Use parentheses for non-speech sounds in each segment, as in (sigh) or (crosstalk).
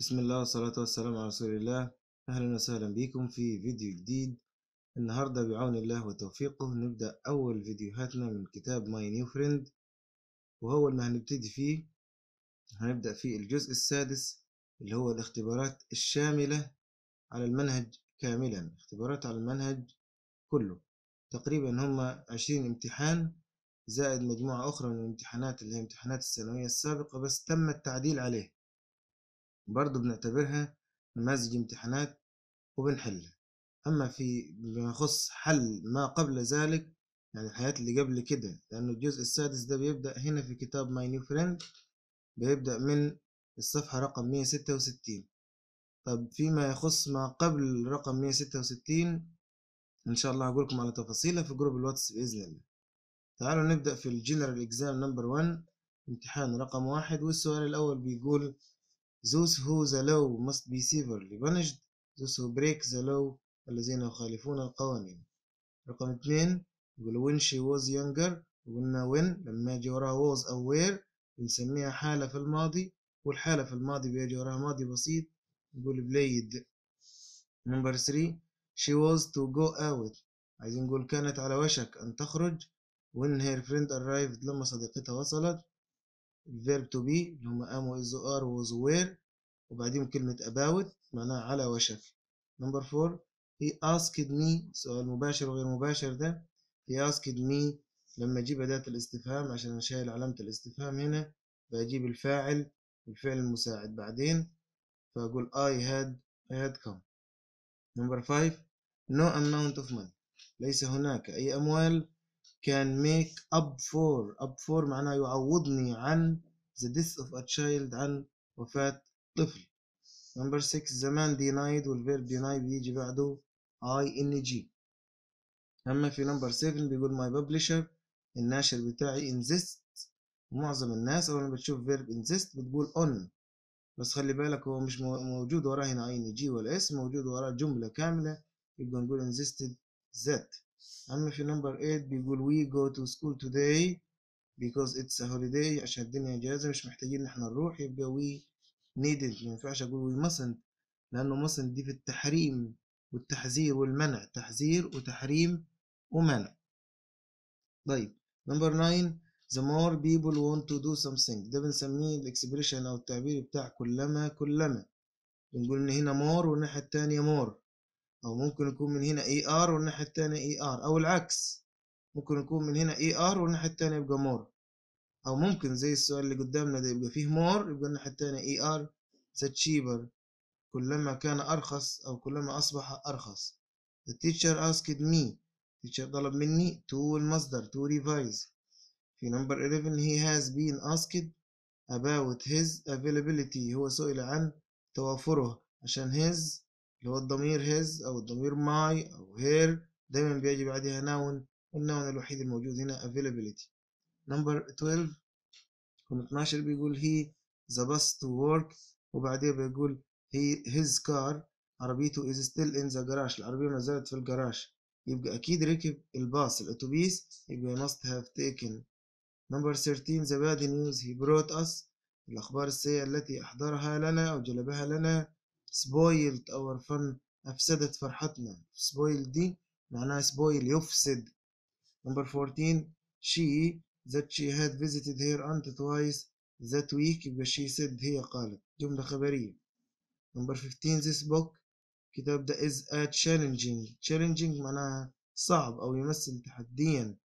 بسم الله والصلاة والسلام على رسول الله أهلا وسهلا بكم في فيديو جديد النهاردة بعون الله وتوفيقه نبدأ أول فيديوهاتنا من كتاب ماي نيو فريند وهو اللي هنبتدي فيه هنبدأ في الجزء السادس اللي هو الاختبارات الشاملة على المنهج كاملا اختبارات على المنهج كله تقريبا هما عشرين امتحان زائد مجموعة أخرى من الامتحانات اللي هي امتحانات الثانوية السابقة بس تم التعديل عليه برضو بنعتبرها نماذج امتحانات وبنحلها أما في بما يخص حل ما قبل ذلك يعني الحياة اللي قبل كده لأن الجزء السادس ده بيبدأ هنا في كتاب ماي نيو فريند بيبدأ من الصفحة رقم مية ستة وستين طب فيما يخص ما قبل رقم مية ستة وستين إن شاء الله هقولكم على تفاصيلها في جروب الواتس بإذن الله تعالوا نبدأ في الجنرال إكزام نمبر 1 امتحان رقم واحد والسؤال الأول بيقول Those who the law must be severely punished Those who break the law الذين يخالفون القوانين رقم اتنين يقول when she was younger قلنا when لما يجي وراها was aware بنسميها حالة في الماضي والحالة في الماضي بيجي وراها ماضي بسيط نقول played number 3 she was to go out عايزين نقول كانت على وشك أن تخرج when her friend arrived لما صديقتها وصلت الفيرب to be اللي هما am was are was were وبعدين كلمة about معناها على وشك نمبر 4 he asked me سؤال مباشر وغير مباشر ده he asked me لما أجيب أداة الاستفهام عشان أنا شايل علامة الاستفهام هنا بجيب الفاعل والفعل المساعد بعدين فأقول I had I had come نمبر 5 no amount of money ليس هناك أي أموال can make up for up for معناه يعوضني عن the death of a child عن وفاة طفل نمبر 6 زمان دينايد والفيرب دينايد بيجي بعده اي ان جي اما في نمبر 7 بيقول ماي ببلشر الناشر بتاعي انزست معظم الناس اول ما بتشوف فيرب انزست بتقول اون بس خلي بالك هو مش موجود وراه هنا اي ان جي ولا اسم موجود وراه جمله كامله يبقى نقول insisted that اما في نمبر 8 بيقول we go to school today because it's a holiday عشان الدنيا اجازه مش محتاجين ان احنا نروح يبقى we نيدج ما ينفعش أقول وي mustn't لأنه mustn't دي في التحريم والتحذير والمنع تحذير وتحريم ومنع طيب نمبر 9 the more people want to do something ده بنسميه الاكسبريشن أو التعبير بتاع كلما كلما بنقول إن هنا more والناحية التانية more أو ممكن يكون من هنا ER والناحية التانية ER أو العكس ممكن يكون من هنا ER والناحية التانية يبقى more او ممكن زي السؤال اللي قدامنا ده يبقى فيه مور يبقى الناحية التانية اي ار cheaper تشيبر كلما كان ارخص او كلما اصبح ارخص the teacher asked me teacher طلب مني to المصدر to revise في نمبر 11 he has been asked about his availability هو سئل عن توافره عشان his اللي هو الضمير his أو الضمير my أو her دايما بيجي بعدها ناون والنون الوحيد الموجود هنا availability نمبر 12 رقم 12 بيقول هي ذا بس تو ورك وبعدين بيقول هي هيز كار عربيته از ستيل ان ذا جراج العربيه ما زالت في الجراج يبقى اكيد ركب الباص الاتوبيس يبقى must have taken نمبر 13 the bad news he brought us الاخبار السيئه التي احضرها لنا او جلبها لنا spoiled our fun افسدت فرحتنا spoiled دي معناها spoil يفسد نمبر 14 she that she had visited her aunt twice that week but she said هي قالت جملة خبرية number 15 this book كتاب ده is a challenging challenging معناها صعب أو يمثل تحديا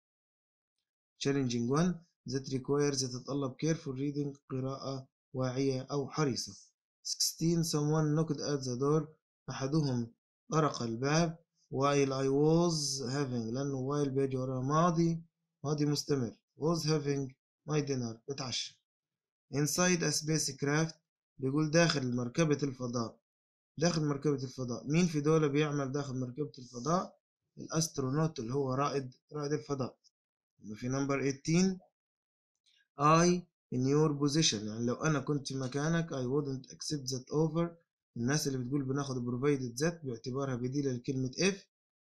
challenging one that requires تتطلب careful reading قراءة واعية أو حريصة 16 someone knocked at the door أحدهم طرق الباب while I was having لأنه while بيجي وراء ماضي ماضي مستمر was having my dinner بتعشى inside a spacecraft بيقول داخل مركبة الفضاء داخل مركبة الفضاء مين في دولة بيعمل داخل مركبة الفضاء الاسترونوت اللي هو رائد رائد الفضاء في نمبر 18 I in your position يعني لو انا كنت في مكانك I wouldn't accept that offer الناس اللي بتقول بناخد provided that باعتبارها بديلة لكلمة if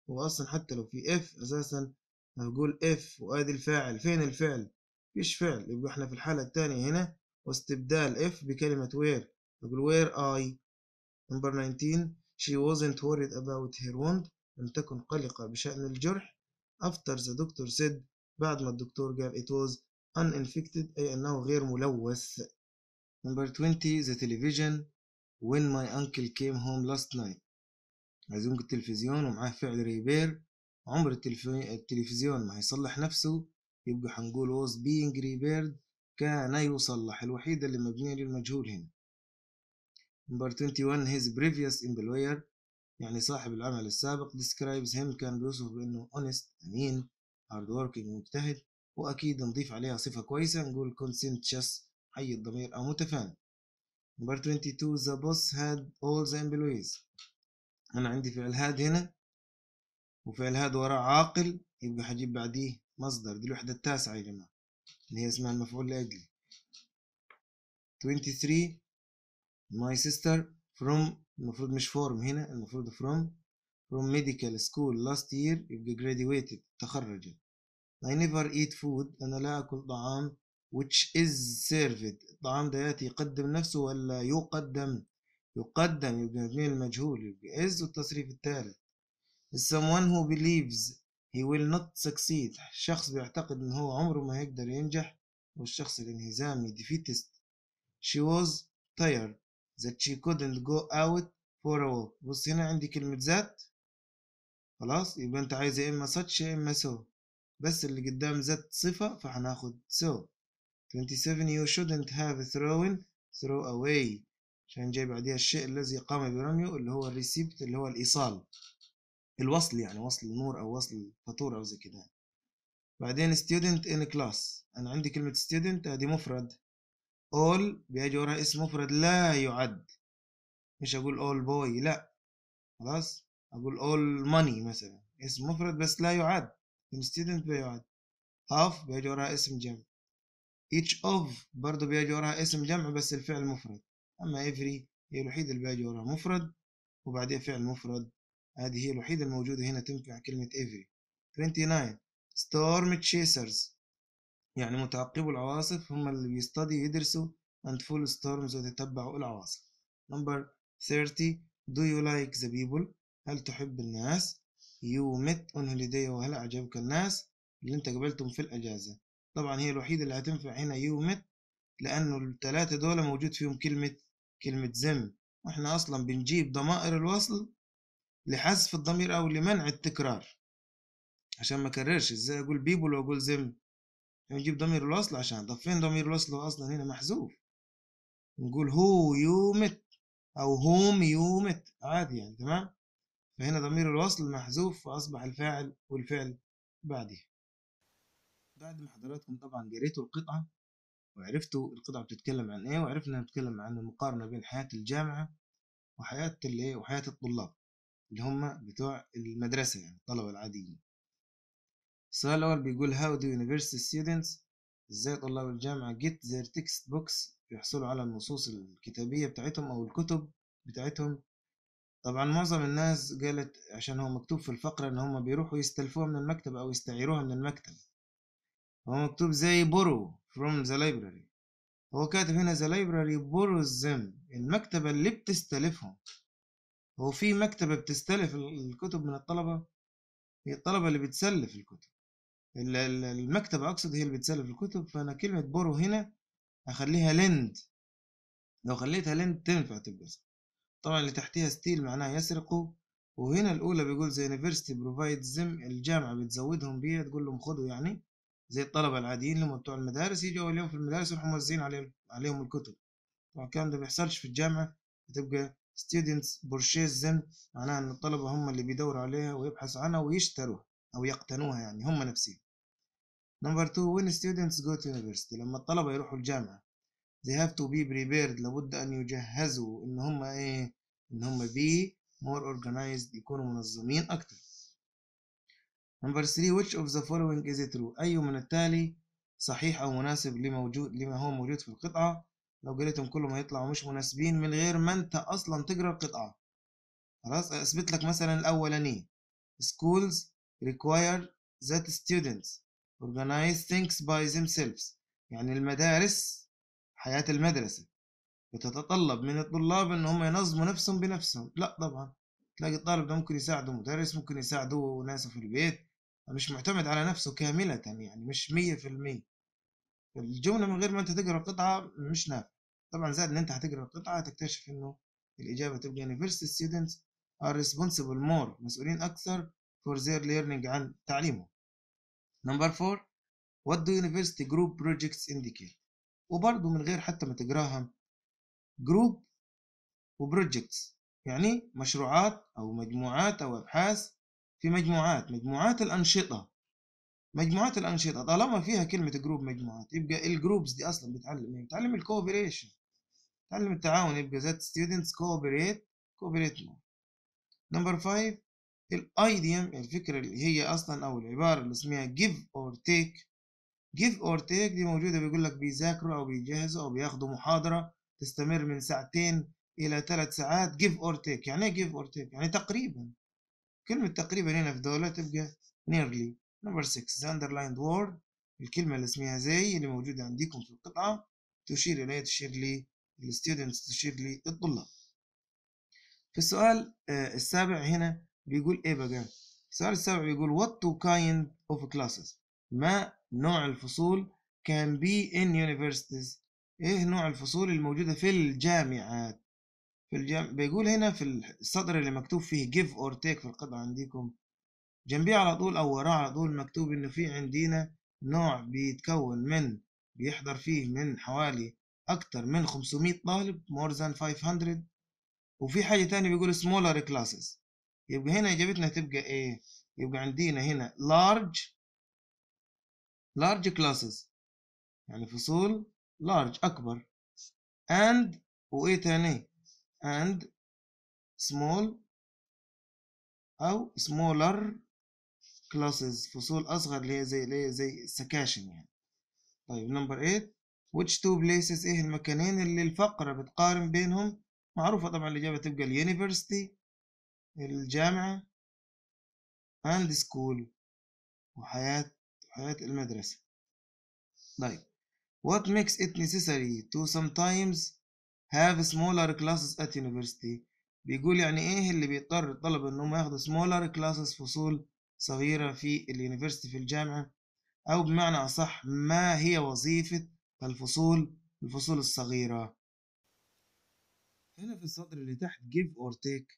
هو اصلا حتى لو في if اساسا هنقول اف وادي الفاعل فين الفعل مفيش فعل يبقى احنا في الحالة التانية هنا واستبدال اف بكلمة وير نقول وير اي نمبر 19 she wasn't worried about her wound لم تكن قلقة بشأن الجرح after the doctor said بعد ما الدكتور قال it was uninfected أي أنه غير ملوث number 20 the television when my uncle came home last night عايزين التلفزيون ومعاه فعل repair عمر التلفزيون ما هيصلح نفسه يبقى هنقول was being repaired كان يصلح الوحيدة اللي مبنية للمجهول هنا number 21 his previous employer يعني صاحب العمل السابق describes him كان بيوصف بأنه honest أمين hard working مجتهد وأكيد نضيف عليها صفة كويسة نقول conscientious حي الضمير أو متفان number 22 the boss had all the employees أنا عندي فعل had هنا وفعل هذا وراه عاقل يبقى حجيب بعديه مصدر دي الوحدة التاسعة يا جماعة اللي هي اسمها المفعول الأجلي 23 my sister from المفروض مش فورم هنا المفروض from from medical school last year يبقى graduated تخرجت I never eat food أنا لا أكل طعام which is served الطعام ده يأتي يقدم نفسه ولا يقدم يقدم يبقى مبني المجهول يبقى is والتصريف الثالث is someone who believes he will not succeed شخص بيعتقد ان هو عمره ما هيقدر ينجح والشخص الانهزامي defeatist she was tired that she couldn't go out for a walk بص هنا عندي كلمة ذات خلاص يبقى انت عايز يا اما such يا اما so بس اللي قدام ذات صفة فهناخد so 27 you shouldn't have thrown throw away عشان جاي بعديها الشيء الذي قام برميه اللي هو الريسيبت اللي هو الإيصال الوصل يعني وصل النور او وصل الفاتورة او زي كده يعني. بعدين student in class انا عندي كلمة student هذي مفرد all بيجي وراها اسم مفرد لا يعد مش اقول all boy لا خلاص اقول all money مثلا اسم مفرد بس لا يعد student بيعد half بيجي وراها اسم جمع each of برضه بيجي وراها اسم جمع بس الفعل مفرد اما every هي الوحيدة اللي بيجي وراها مفرد وبعدين فعل مفرد هذه هي الوحيدة الموجودة هنا تنفع كلمة every 29 storm chasers يعني متعقبوا العواصف هم اللي بيستدي يدرسوا and full storms وتتبعوا العواصف number 30 do you like the people هل تحب الناس you met on holiday وهل أعجبك الناس اللي انت قابلتهم في الأجازة طبعا هي الوحيدة اللي هتنفع هنا you met لأنه التلاتة دول موجود فيهم كلمة كلمة زم واحنا أصلا بنجيب ضمائر الوصل لحذف الضمير أو لمنع التكرار عشان ما أكررش إزاي أقول بيبول وأقول زم نجيب يعني ضمير الوصل عشان طب فين ضمير الوصل هو أصلا هنا محذوف نقول هو يومت أو هوم يومت عادي يعني تمام فهنا ضمير الوصل محذوف فأصبح الفاعل والفعل بعده بعد ما حضراتكم طبعا قريتوا القطعة وعرفتوا القطعة بتتكلم عن ايه وعرفنا بتتكلم عن المقارنة بين حياة الجامعة وحياة اللي إيه، وحياة الطلاب اللي هم بتوع المدرسة يعني الطلبة العاديين السؤال الأول بيقول how do university students ازاي طلاب الجامعة get their textbooks يحصلوا على النصوص الكتابية بتاعتهم أو الكتب بتاعتهم طبعا معظم الناس قالت عشان هو مكتوب في الفقرة إن هم بيروحوا يستلفوها من المكتب أو يستعيروها من المكتب هو مكتوب زي borrow from the library هو كاتب هنا the library borrows them المكتبة اللي بتستلفهم هو في مكتبة بتستلف الكتب من الطلبة هي الطلبة اللي بتسلف الكتب المكتبة أقصد هي اللي بتسلف الكتب فأنا كلمة بورو هنا هخليها لند لو خليتها لند تنفع تبقى صح طبعا اللي تحتها ستيل معناها يسرقوا وهنا الأولى بيقول زي يونيفرستي بروفايد زم الجامعة بتزودهم بيها تقول لهم خدوا يعني زي الطلبة العاديين اللي هم بتوع المدارس يجوا أول يوم في المدارس يروحوا موزعين عليهم الكتب طبعا الكلام ده بيحصلش في الجامعة بتبقى students purchase them معناها ان الطلبه هم اللي بيدوروا عليها ويبحثوا عنها ويشتروها او يقتنوها يعني هم نفسهم number two when students go to university لما الطلبه يروحوا الجامعه they have to be prepared لابد ان يجهزوا ان هم ايه ان هم be more organized يكونوا منظمين اكتر number three which of the following is true اي من التالي صحيح او مناسب وجود لما هو موجود في القطعه لو جريتهم كلهم هيطلعوا مش مناسبين من غير ما انت اصلا تجرى القطعه خلاص اثبت لك مثلا الاولانيه schools require that students organize things by themselves يعني المدارس حياه المدرسه بتتطلب من الطلاب ان هم ينظموا نفسهم بنفسهم لا طبعا تلاقي الطالب ده ممكن يساعده مدرس ممكن يساعده ناس في البيت مش معتمد على نفسه كاملة يعني مش مية في المية الجملة من غير ما أنت تقرأ القطعة مش نافع طبعا زائد إن أنت هتقرأ القطعة تكتشف إنه الإجابة تبقى University students are responsible more مسؤولين أكثر for their learning عن تعليمهم Number four What do university group projects indicate وبرضه من غير حتى ما تقراها جروب وبروجكتس يعني مشروعات أو مجموعات أو أبحاث في مجموعات مجموعات الأنشطة مجموعات الانشطه طالما فيها كلمه جروب مجموعات يبقى الجروبز دي اصلا بتعلم ايه بتعلم الكوبريشن بتعلم التعاون يبقى ذات ستودنتس كوبريت كوبريت نمبر 5 الاي ام الفكره اللي هي اصلا او العباره اللي اسمها give or take give or take دي موجوده بيقول لك بيذاكروا او بيجهزوا او بياخدوا محاضره تستمر من ساعتين الى ثلاث ساعات give or take يعني ايه give or take يعني تقريبا كلمه تقريبا هنا في دوله تبقى nearly نمبر 6 ذا اندرلايند وورد الكلمة اللي اسمها زي اللي موجودة عندكم في القطعة تشير الى تشير لي الستودنتس تشير لي الطلاب في السؤال آه، السابع هنا بيقول إيه بقى السؤال السابع بيقول what two kind of classes ما نوع الفصول can be in universities إيه نوع الفصول الموجودة في الجامعات في الجامعة. بيقول هنا في السطر اللي مكتوب فيه give or take في القطعة عندكم جنبيه على طول أو وراه على طول مكتوب انه في عندنا نوع بيتكون من بيحضر فيه من حوالي أكتر من 500 طالب more than 500 وفي حاجة تانية بيقول smaller classes يبقى هنا إجابتنا تبقى إيه؟ يبقى عندنا هنا لارج large classes يعني فصول large أكبر and وإيه تاني؟ and small أو smaller classes فصول أصغر اللي هي زي اللي هي زي السكاشن يعني طيب نمبر 8 which two places إيه المكانين اللي الفقرة بتقارن بينهم معروفة طبعا الإجابة تبقى اليونيفرستي الجامعة and school وحياة حياة المدرسة طيب what makes it necessary to sometimes have smaller classes at university بيقول يعني ايه اللي بيضطر الطلبة انهم ياخدوا smaller classes فصول صغيرة في اليونيفرسيتي في الجامعة أو بمعنى أصح ما هي وظيفة الفصول الفصول الصغيرة هنا في السطر اللي تحت give or take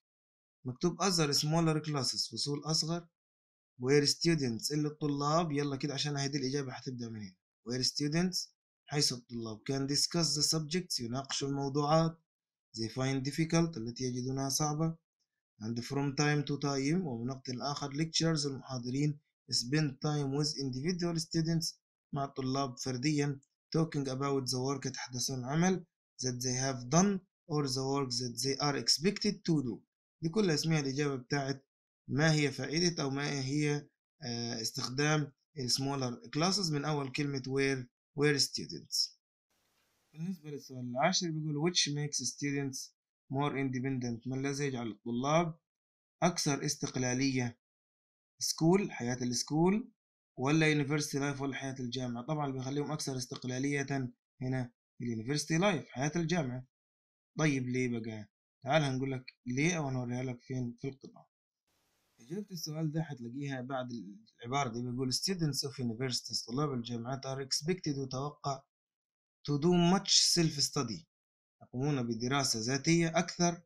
مكتوب other smaller classes فصول أصغر where students اللي الطلاب يلا كده عشان هذه الإجابة هتبدأ من هنا where students حيث الطلاب can discuss the subjects يناقشوا الموضوعات they find difficult التي يجدونها صعبة and from time to time ومن وقت لآخر lectures المحاضرين spend time with individual students مع الطلاب فرديا talking about the work يتحدثون العمل that they have done or the work that they are expected to do دي كلها اسمها الإجابة بتاعت ما هي فائدة أو ما هي استخدام smaller classes من أول كلمة where where students بالنسبة للسؤال العاشر بيقول which makes students more independent ما الذي يجعل الطلاب أكثر استقلالية سكول حياة السكول ولا university لايف ولا حياة الجامعة طبعا اللي بيخليهم أكثر استقلالية هنا university لايف حياة الجامعة طيب ليه بقى تعال هنقول لك ليه أو هنوريها لك فين في القطاع إجابة السؤال ده هتلاقيها بعد العبارة دي بيقول students of universities طلاب الجامعات are expected يتوقع to do much self study يقومون بدراسة ذاتية أكثر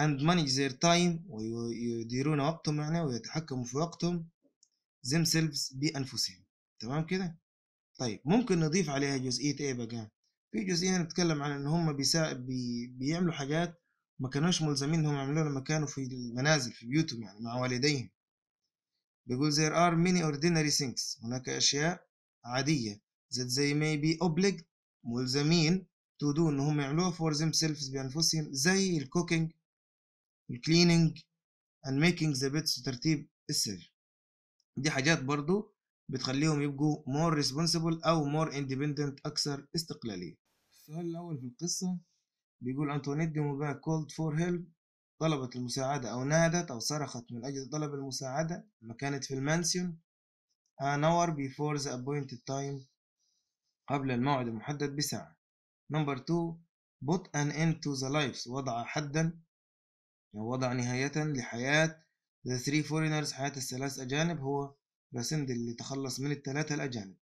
and manage their time ويديرون وقتهم يعني ويتحكموا في وقتهم themselves بأنفسهم تمام كده؟ طيب ممكن نضيف عليها جزئية إيه بقى؟ في جزئية نتكلم عن إن هم بيسا... بي... بيعملوا حاجات ما كانوش ملزمين إنهم يعملوها لما كانوا في المنازل في بيوتهم يعني مع والديهم بيقول there are many ordinary things هناك أشياء عادية زي زي maybe be obliged ملزمين تو دو ان هم يعملوها فور ذيم سيلفز بانفسهم زي الكوكينج الكليننج اند ميكينج ذا بيتس وترتيب السرير دي حاجات برضو بتخليهم يبقوا مور ريسبونسبل او مور اندبندنت اكثر استقلاليه السؤال الاول في القصه بيقول انتونيت دي موبا كولد فور هيلب طلبت المساعدة أو نادت أو صرخت من أجل طلب المساعدة لما كانت في المانسيون an hour before the appointed time قبل الموعد المحدد بساعة نمبر 2 put an end to the lives وضع حدا أو يعني وضع نهاية لحياة the three foreigners حياة الثلاث أجانب هو باسند اللي تخلص من الثلاثة الأجانب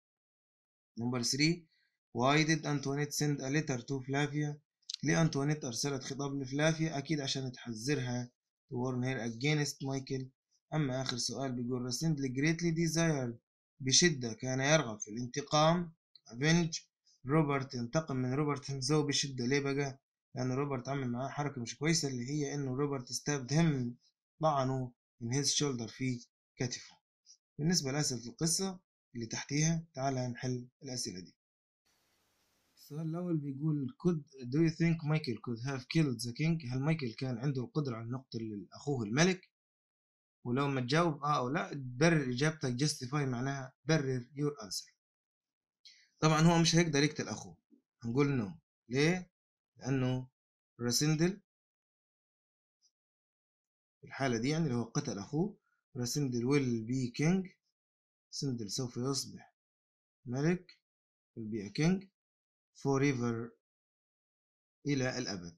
نمبر 3 why did Antoinette send a letter to Flavia ليه أنتوانيت أرسلت خطاب لفلافيا أكيد عشان تحذرها to warn her against مايكل أما آخر سؤال بيقول رسند greatly desired بشدة كان يرغب في الانتقام avenge روبرت انتقم من روبرت هنزو بشدة ليه بقى؟ لأن روبرت عمل معاه حركة مش كويسة اللي هي إنه روبرت stabbed هم طعنه من هيز شولدر في كتفه بالنسبة لأسئلة القصة اللي تحتيها تعالى نحل الأسئلة دي السؤال الأول بيقول could do you think Michael could have killed the king هل مايكل كان عنده القدرة على أن يقتل أخوه الملك ولو ما تجاوب آه أو لا برر إجابتك justify معناها برر your answer طبعا هو مش هيقدر يقتل اخوه هنقول نو ليه لانه راسندل في الحالة دي يعني اللي هو قتل أخوه راسندل ويل بي كينج سندل سوف يصبح ملك ويل بي كينج فور ايفر إلى الأبد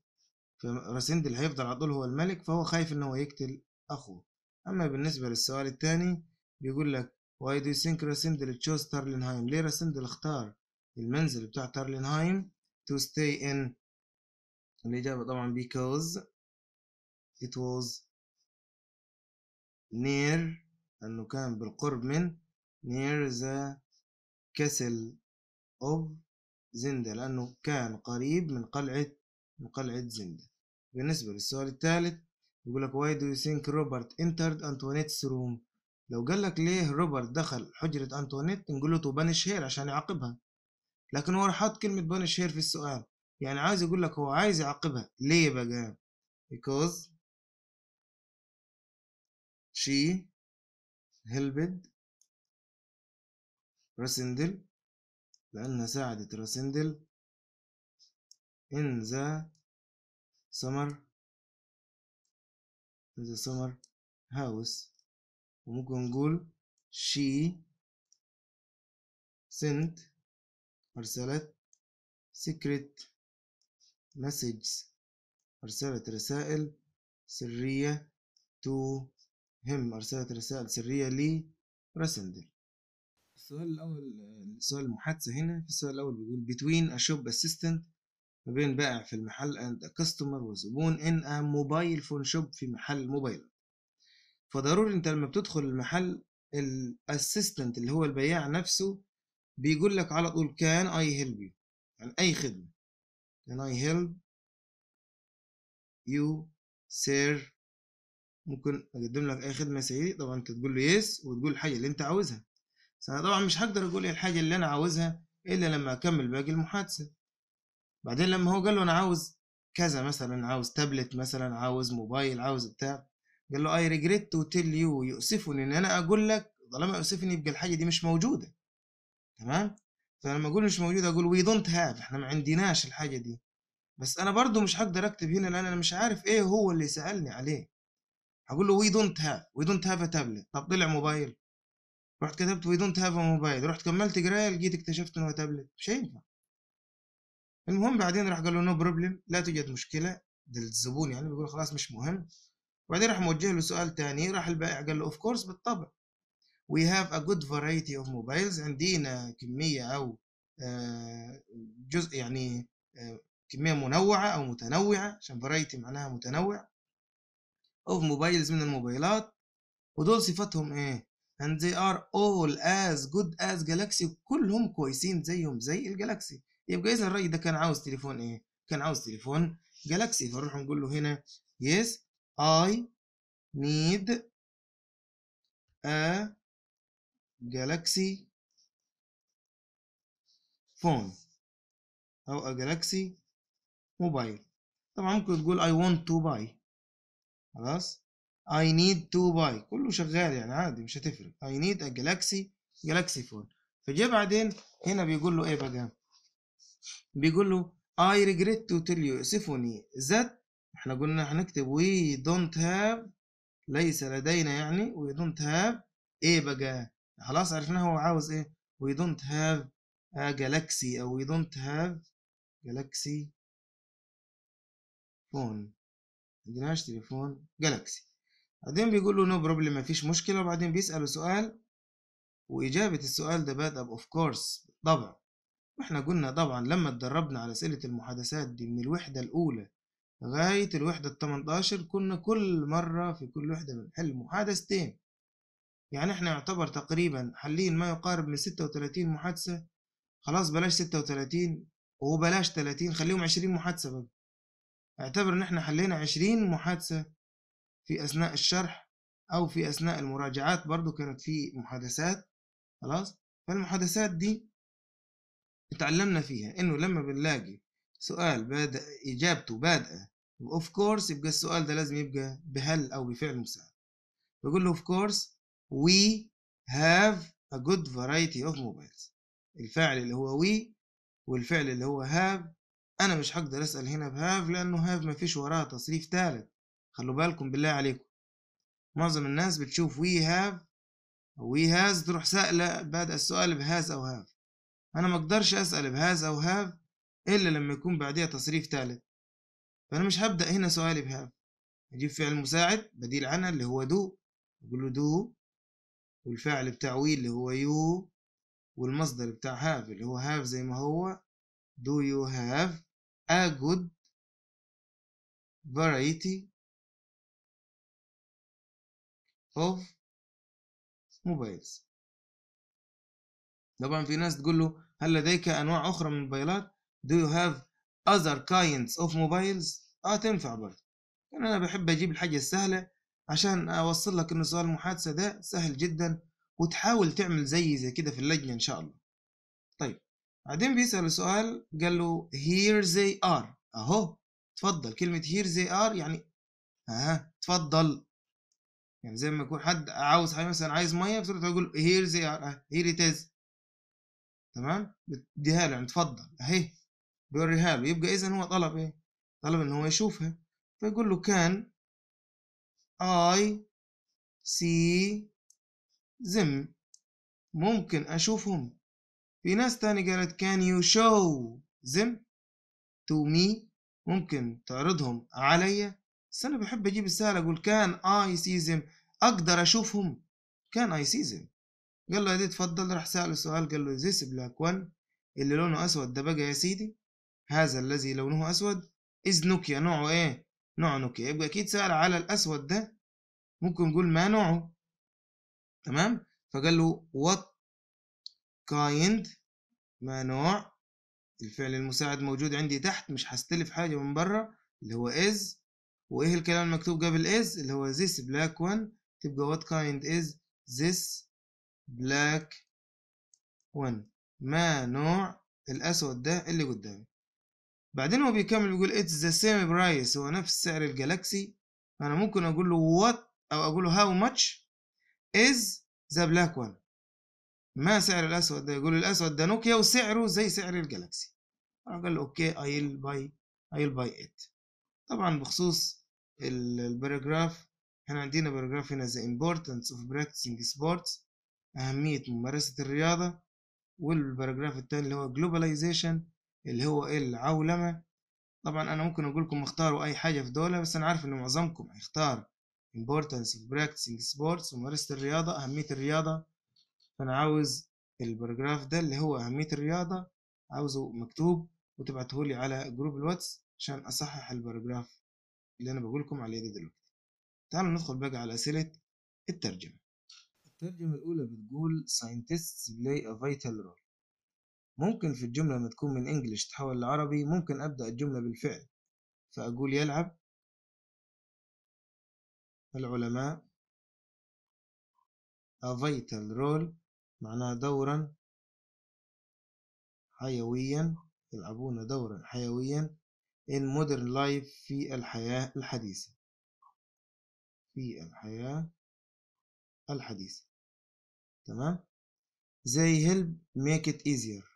فراسندل هيفضل على طول هو الملك فهو خايف إن هو يقتل أخوه أما بالنسبة للسؤال التاني بيقول لك واي سينك راسندل تشوز تارلنهايم ليه راسندل اختار المنزل بتاع تارلنهايم to stay in الإجابة طبعا because it was near أنه كان بالقرب من near the castle of Zinda لأنه كان قريب من قلعة من قلعة Zinda. بالنسبة للسؤال الثالث يقول لك why do you think Robert entered Antoinette's room لو قال لك ليه روبرت دخل حجرة أنتوانيت نقول له بانش هير عشان يعاقبها لكن هو راح حاط كلمة بانش هير في السؤال يعني عايز يقول لك هو عايز يعاقبها ليه بقى because she helped راسندل لأنها ساعدت راسندل in the summer in the summer house وممكن نقول she sent أرسلت secret messages أرسلت رسائل سرية to him أرسلت رسائل سرية لي راسندل السؤال الأول سؤال المحادثة هنا في السؤال الأول بيقول between a shop assistant ما بين بائع في المحل and a customer وزبون in a mobile phone shop في محل موبايلات فضروري انت لما بتدخل المحل الاسيستنت اللي هو البياع نفسه بيقول لك على طول كان اي هيلب يو عن اي خدمه كان اي هيلب يو سير ممكن اقدم لك اي خدمه يا سيدي طبعا انت تقول له يس وتقول الحاجه اللي انت عاوزها بس انا طبعا مش هقدر اقول الحاجه اللي انا عاوزها الا لما اكمل باقي المحادثه بعدين لما هو قال له انا عاوز كذا مثلا عاوز تابلت مثلا عاوز موبايل عاوز بتاع قال له اي ريجريت تو تيل يو يؤسفني ان انا اقول لك طالما يؤسفني يبقى الحاجه دي مش موجوده تمام فلما اقول مش موجوده اقول وي دونت هاف احنا ما عندناش الحاجه دي بس انا برضو مش هقدر اكتب هنا لان انا مش عارف ايه هو اللي سالني عليه هقول له وي دونت هاف وي دونت هاف تابلت طب طلع موبايل رحت كتبت وي دونت هاف موبايل رحت كملت قرايه لقيت اكتشفت انه تابلت مش هينفع المهم بعدين راح قال له نو no بروبلم لا توجد مشكله ده الزبون يعني بيقول خلاص مش مهم وبعدين راح موجه له سؤال تاني راح البائع قال له اوف كورس بالطبع وي هاف ا جود فرايتي اوف موبايلز عندنا كمية أو آه، جزء يعني آه، كمية منوعة أو متنوعة عشان فرايتي معناها متنوع اوف موبايلز من الموبايلات ودول صفاتهم إيه and they are all as good as galaxy كلهم كويسين زيهم زي الجالكسي يبقى إذا الرأي ده كان عاوز تليفون إيه كان عاوز تليفون جالكسي فنروح نقول له هنا yes I need a galaxy phone أو a galaxy mobile طبعا ممكن تقول I want to buy خلاص I need to buy كله شغال يعني عادي مش هتفرق I need a galaxy galaxy phone فجاء بعدين هنا بيقول له ايه بقى بيقول له I regret to tell you اسفني that احنا قلنا هنكتب وي دونت هاف ليس لدينا يعني وي دونت هاف ايه بقى خلاص عرفنا هو عاوز ايه وي دونت هاف ا جالاكسي او دونت هاف جالاكسي فون ما عندناش تليفون جالاكسي بعدين بيقول له نو no بروبلم مفيش مشكلة وبعدين بيسأله سؤال وإجابة السؤال ده بادئة اوف كورس طبعا واحنا قلنا طبعا لما اتدربنا على أسئلة المحادثات دي من الوحدة الأولى لغاية الوحدة التمنتاشر كنا كل مرة في كل وحدة بنحل محادثتين يعني احنا يعتبر تقريبا حلين ما يقارب من ستة وتلاتين محادثة خلاص بلاش ستة وتلاتين وبلاش تلاتين خليهم عشرين محادثة بقى اعتبر ان احنا حلينا عشرين محادثة في اثناء الشرح او في اثناء المراجعات برضو كانت في محادثات خلاص فالمحادثات دي اتعلمنا فيها انه لما بنلاقي سؤال بادئ إجابته بادئة وأوف كورس يبقى السؤال ده لازم يبقى بهل أو بفعل مساعد بقول له أوف كورس we have a good variety of mobiles الفاعل اللي هو we والفعل اللي هو have أنا مش هقدر أسأل هنا بهاف لأنه have مفيش وراها تصريف ثالث خلوا بالكم بالله عليكم معظم الناس بتشوف we have we has تروح سائلة بادئة السؤال بهاز أو have أنا مقدرش أسأل بهاز أو have إلا لما يكون بعدها تصريف ثالث فأنا مش هبدأ هنا سؤالي بهاف أجيب فعل مساعد بديل عنها اللي هو دو أقول له دو والفعل بتاع وي اللي هو يو والمصدر بتاع هاف اللي هو هاف زي ما هو do you have a good variety of mobiles طبعا في ناس تقول له هل لديك انواع اخرى من الموبايلات Do you have other kinds of mobiles؟ اه تنفع برضه يعني انا بحب اجيب الحاجة السهلة عشان اوصل لك ان سؤال المحادثة ده سهل جدا وتحاول تعمل زي زي كده في اللجنة ان شاء الله طيب بعدين بيسأل سؤال قال له here they are اهو تفضل كلمة here they are يعني ها تفضل يعني زي ما يكون حد عاوز حاجة مثلا عايز مية بتروح تقول here they are أه، here it is تمام بديها له يعني تفضل اهي بيوريها له يبقى إذا هو طلب إيه؟ طلب إن هو يشوفها فيقول له كان اي سي زم ممكن أشوفهم في ناس تاني قالت كان يو شو زم تو مي ممكن تعرضهم عليا بس أنا بحب أجيب السؤال أقول كان اي سي زم أقدر أشوفهم كان اي سي زم قال له يا دي اتفضل راح سأله سؤال قال له ذيس بلاك one اللي لونه أسود ده بقى يا سيدي هذا الذي لونه أسود إذ نوكيا نوعه إيه؟ نوع نوكيا يبقى أكيد سأل على الأسود ده ممكن نقول ما نوعه تمام فقال له what kind ما نوع الفعل المساعد موجود عندي تحت مش هستلف حاجة من بره اللي هو is وإيه الكلام المكتوب قبل is اللي هو this black one تبقى what kind is this black one ما نوع الأسود ده اللي قدامي بعدين هو بيكمل بيقول اتس ذا سيم برايس هو نفس سعر الجالاكسي فانا ممكن اقول له وات او اقول له هاو ماتش از ذا بلاك وان ما سعر الاسود ده يقول الاسود ده نوكيا وسعره زي سعر الجالاكسي قال له اوكي ايل باي ايل باي ات طبعا بخصوص الباراجراف احنا عندنا باراجراف هنا the importance of practicing sports اهميه ممارسه الرياضه والباراجراف الثاني اللي هو globalization اللي هو إيه، العولمة طبعا أنا ممكن أقول لكم اختاروا أي حاجة في دولة بس أنا عارف إن معظمكم هيختار importance of practicing sports ممارسة الرياضة أهمية الرياضة فأنا عاوز البرجراف ده اللي هو أهمية الرياضة عاوزه مكتوب وتبعتهولي على جروب الواتس عشان أصحح البرجراف اللي أنا بقولكم عليه ده دلوقتي تعالوا ندخل بقى على أسئلة الترجمة الترجمة الأولى بتقول scientists play a vital role ممكن في الجملة لما تكون من انجلش تحول لعربي ممكن أبدأ الجملة بالفعل فأقول يلعب العلماء A vital role معناها دورا حيويا يلعبون دورا حيويا in modern life في الحياة الحديثة في الحياة الحديثة تمام زي help make it easier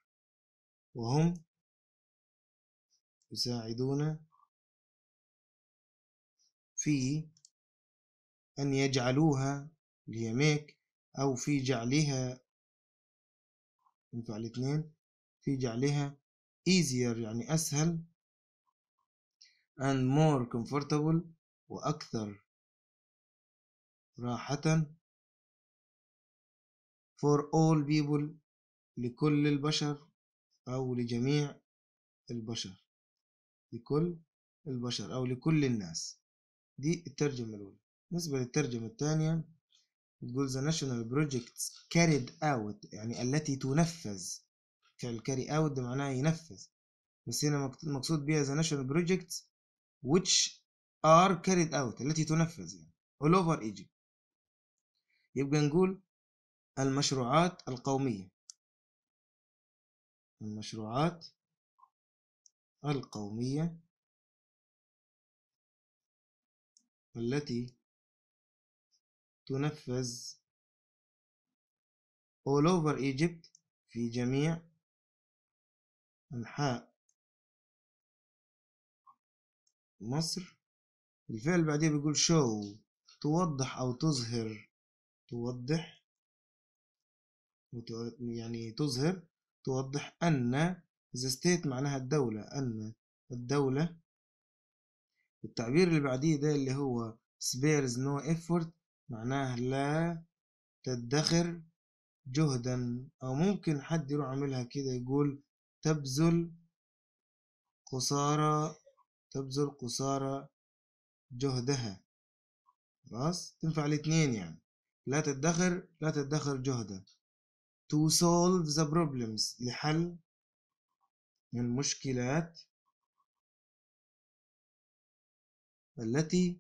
وهم يساعدون في أن يجعلوها اللي هي ميك أو في جعلها انتوا على الاثنين في جعلها easier يعني أسهل and more comfortable وأكثر راحة for all people لكل البشر أو لجميع البشر لكل البشر أو لكل الناس دي الترجمة الأولى بالنسبة للترجمة الثانية تقول the national projects carried out يعني التي تنفذ فعل carry out ده معناه ينفذ بس هنا مقصود بها the national projects which are carried out التي تنفذ يعني all over Egypt يبقى نقول المشروعات القومية المشروعات القومية التي تنفذ all over Egypt في جميع أنحاء مصر الفعل بعديه بيقول show توضح أو تظهر توضح يعني تظهر توضح أن the state معناها الدولة أن الدولة التعبير اللي بعديه ده اللي هو spares no effort معناه لا تدخر جهدا أو ممكن حد يروح عاملها كده يقول تبذل قصارى تبذل قصارى جهدها خلاص تنفع الاتنين يعني لا تدخر لا تدخر جهدا to solve the problems لحل المشكلات التي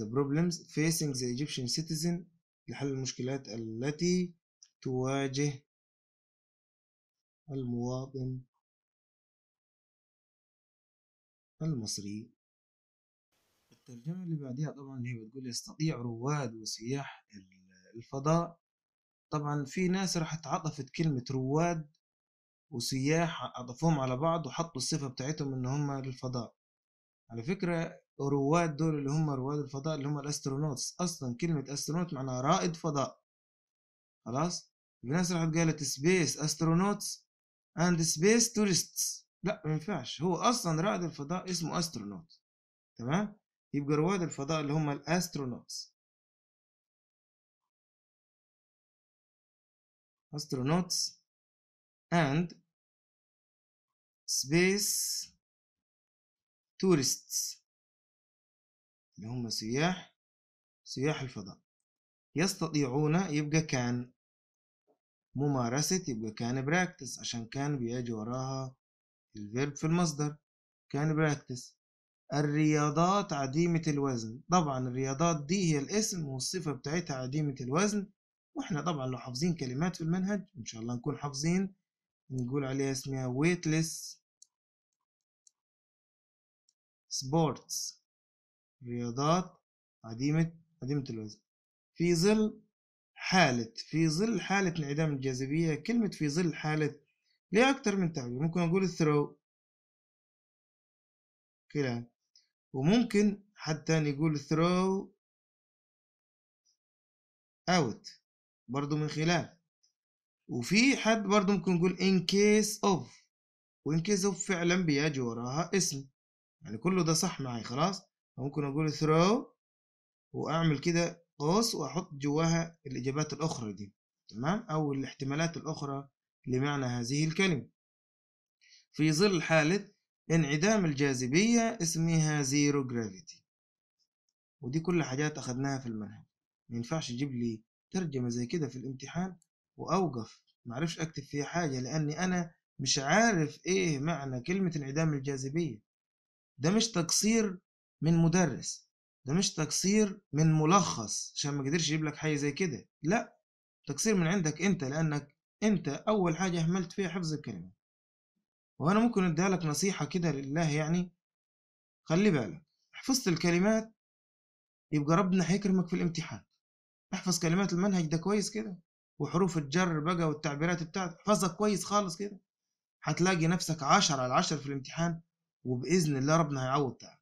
the problems facing the Egyptian citizen لحل المشكلات التي تواجه المواطن المصري الترجمة اللي بعديها طبعا اللي هي بتقول يستطيع رواد وسياح الفضاء طبعا في ناس راح تعطفت كلمة رواد وسياح عطفوهم على بعض وحطوا الصفة بتاعتهم ان هم للفضاء على فكرة رواد دول اللي هم رواد الفضاء اللي هم الاسترونوتس اصلا كلمة استرونوت معناها رائد فضاء خلاص في ناس راحت قالت سبيس استرونوتس اند سبيس تورستس لا ما ينفعش هو اصلا رائد الفضاء اسمه استرونوت تمام يبقى رواد الفضاء اللي هم الاسترونوتس astronauts and space tourists اللي هم سياح سياح الفضاء يستطيعون يبقى كان ممارسة يبقى كان براكتس عشان كان بيجي وراها الفيرب في المصدر كان براكتس الرياضات عديمة الوزن طبعا الرياضات دي هي الاسم والصفة بتاعتها عديمة الوزن واحنا طبعا لو حافظين كلمات في المنهج ان شاء الله نكون حافظين نقول عليها اسمها weightless sports رياضات عديمة عديمة الوزن في ظل حالة في ظل حالة انعدام الجاذبية كلمة في ظل حالة ليه أكتر من تعبير ممكن أقول throw كده وممكن حتى نقول throw out برضو من خلال وفي حد برضو ممكن نقول in case of وان case of فعلا بيجي وراها اسم يعني كله ده صح معايا خلاص ممكن اقول throw واعمل كده قوس واحط جواها الاجابات الاخرى دي تمام او الاحتمالات الاخرى لمعنى هذه الكلمه في ظل حاله انعدام الجاذبيه اسمها زيرو جرافيتي ودي كل حاجات اخدناها في المنهج ما ينفعش تجيب لي ترجمة زي كده في الامتحان وأوقف معرفش أكتب فيها حاجة لأني أنا مش عارف إيه معنى كلمة انعدام الجاذبية ده مش تقصير من مدرس ده مش تقصير من ملخص عشان ما قدرش يجيب لك حاجة زي كده لا تقصير من عندك أنت لأنك أنت أول حاجة أهملت فيها حفظ الكلمة وأنا ممكن أديها لك نصيحة كده لله يعني خلي بالك حفظت الكلمات يبقى ربنا هيكرمك في الامتحان احفظ كلمات المنهج ده كويس كده وحروف الجر بقى والتعبيرات بتاعته احفظها كويس خالص كده هتلاقي نفسك عشر على عشر في الامتحان وبإذن الله ربنا هيعوض تعب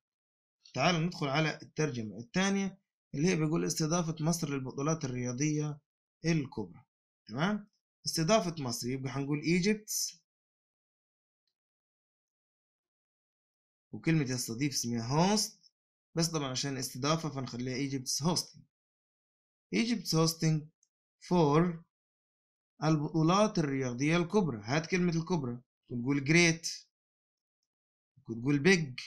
تعالوا ندخل على الترجمة الثانية اللي هي بيقول استضافة مصر للبطولات الرياضية الكبرى تمام استضافة مصر يبقى هنقول ايجيبتس وكلمة يستضيف اسمها هوست بس طبعا عشان استضافة فنخليها ايجيبتس هوستنج Egypt hosting for البطولات الرياضية الكبرى هات كلمة الكبرى تقول جريت تقول بيج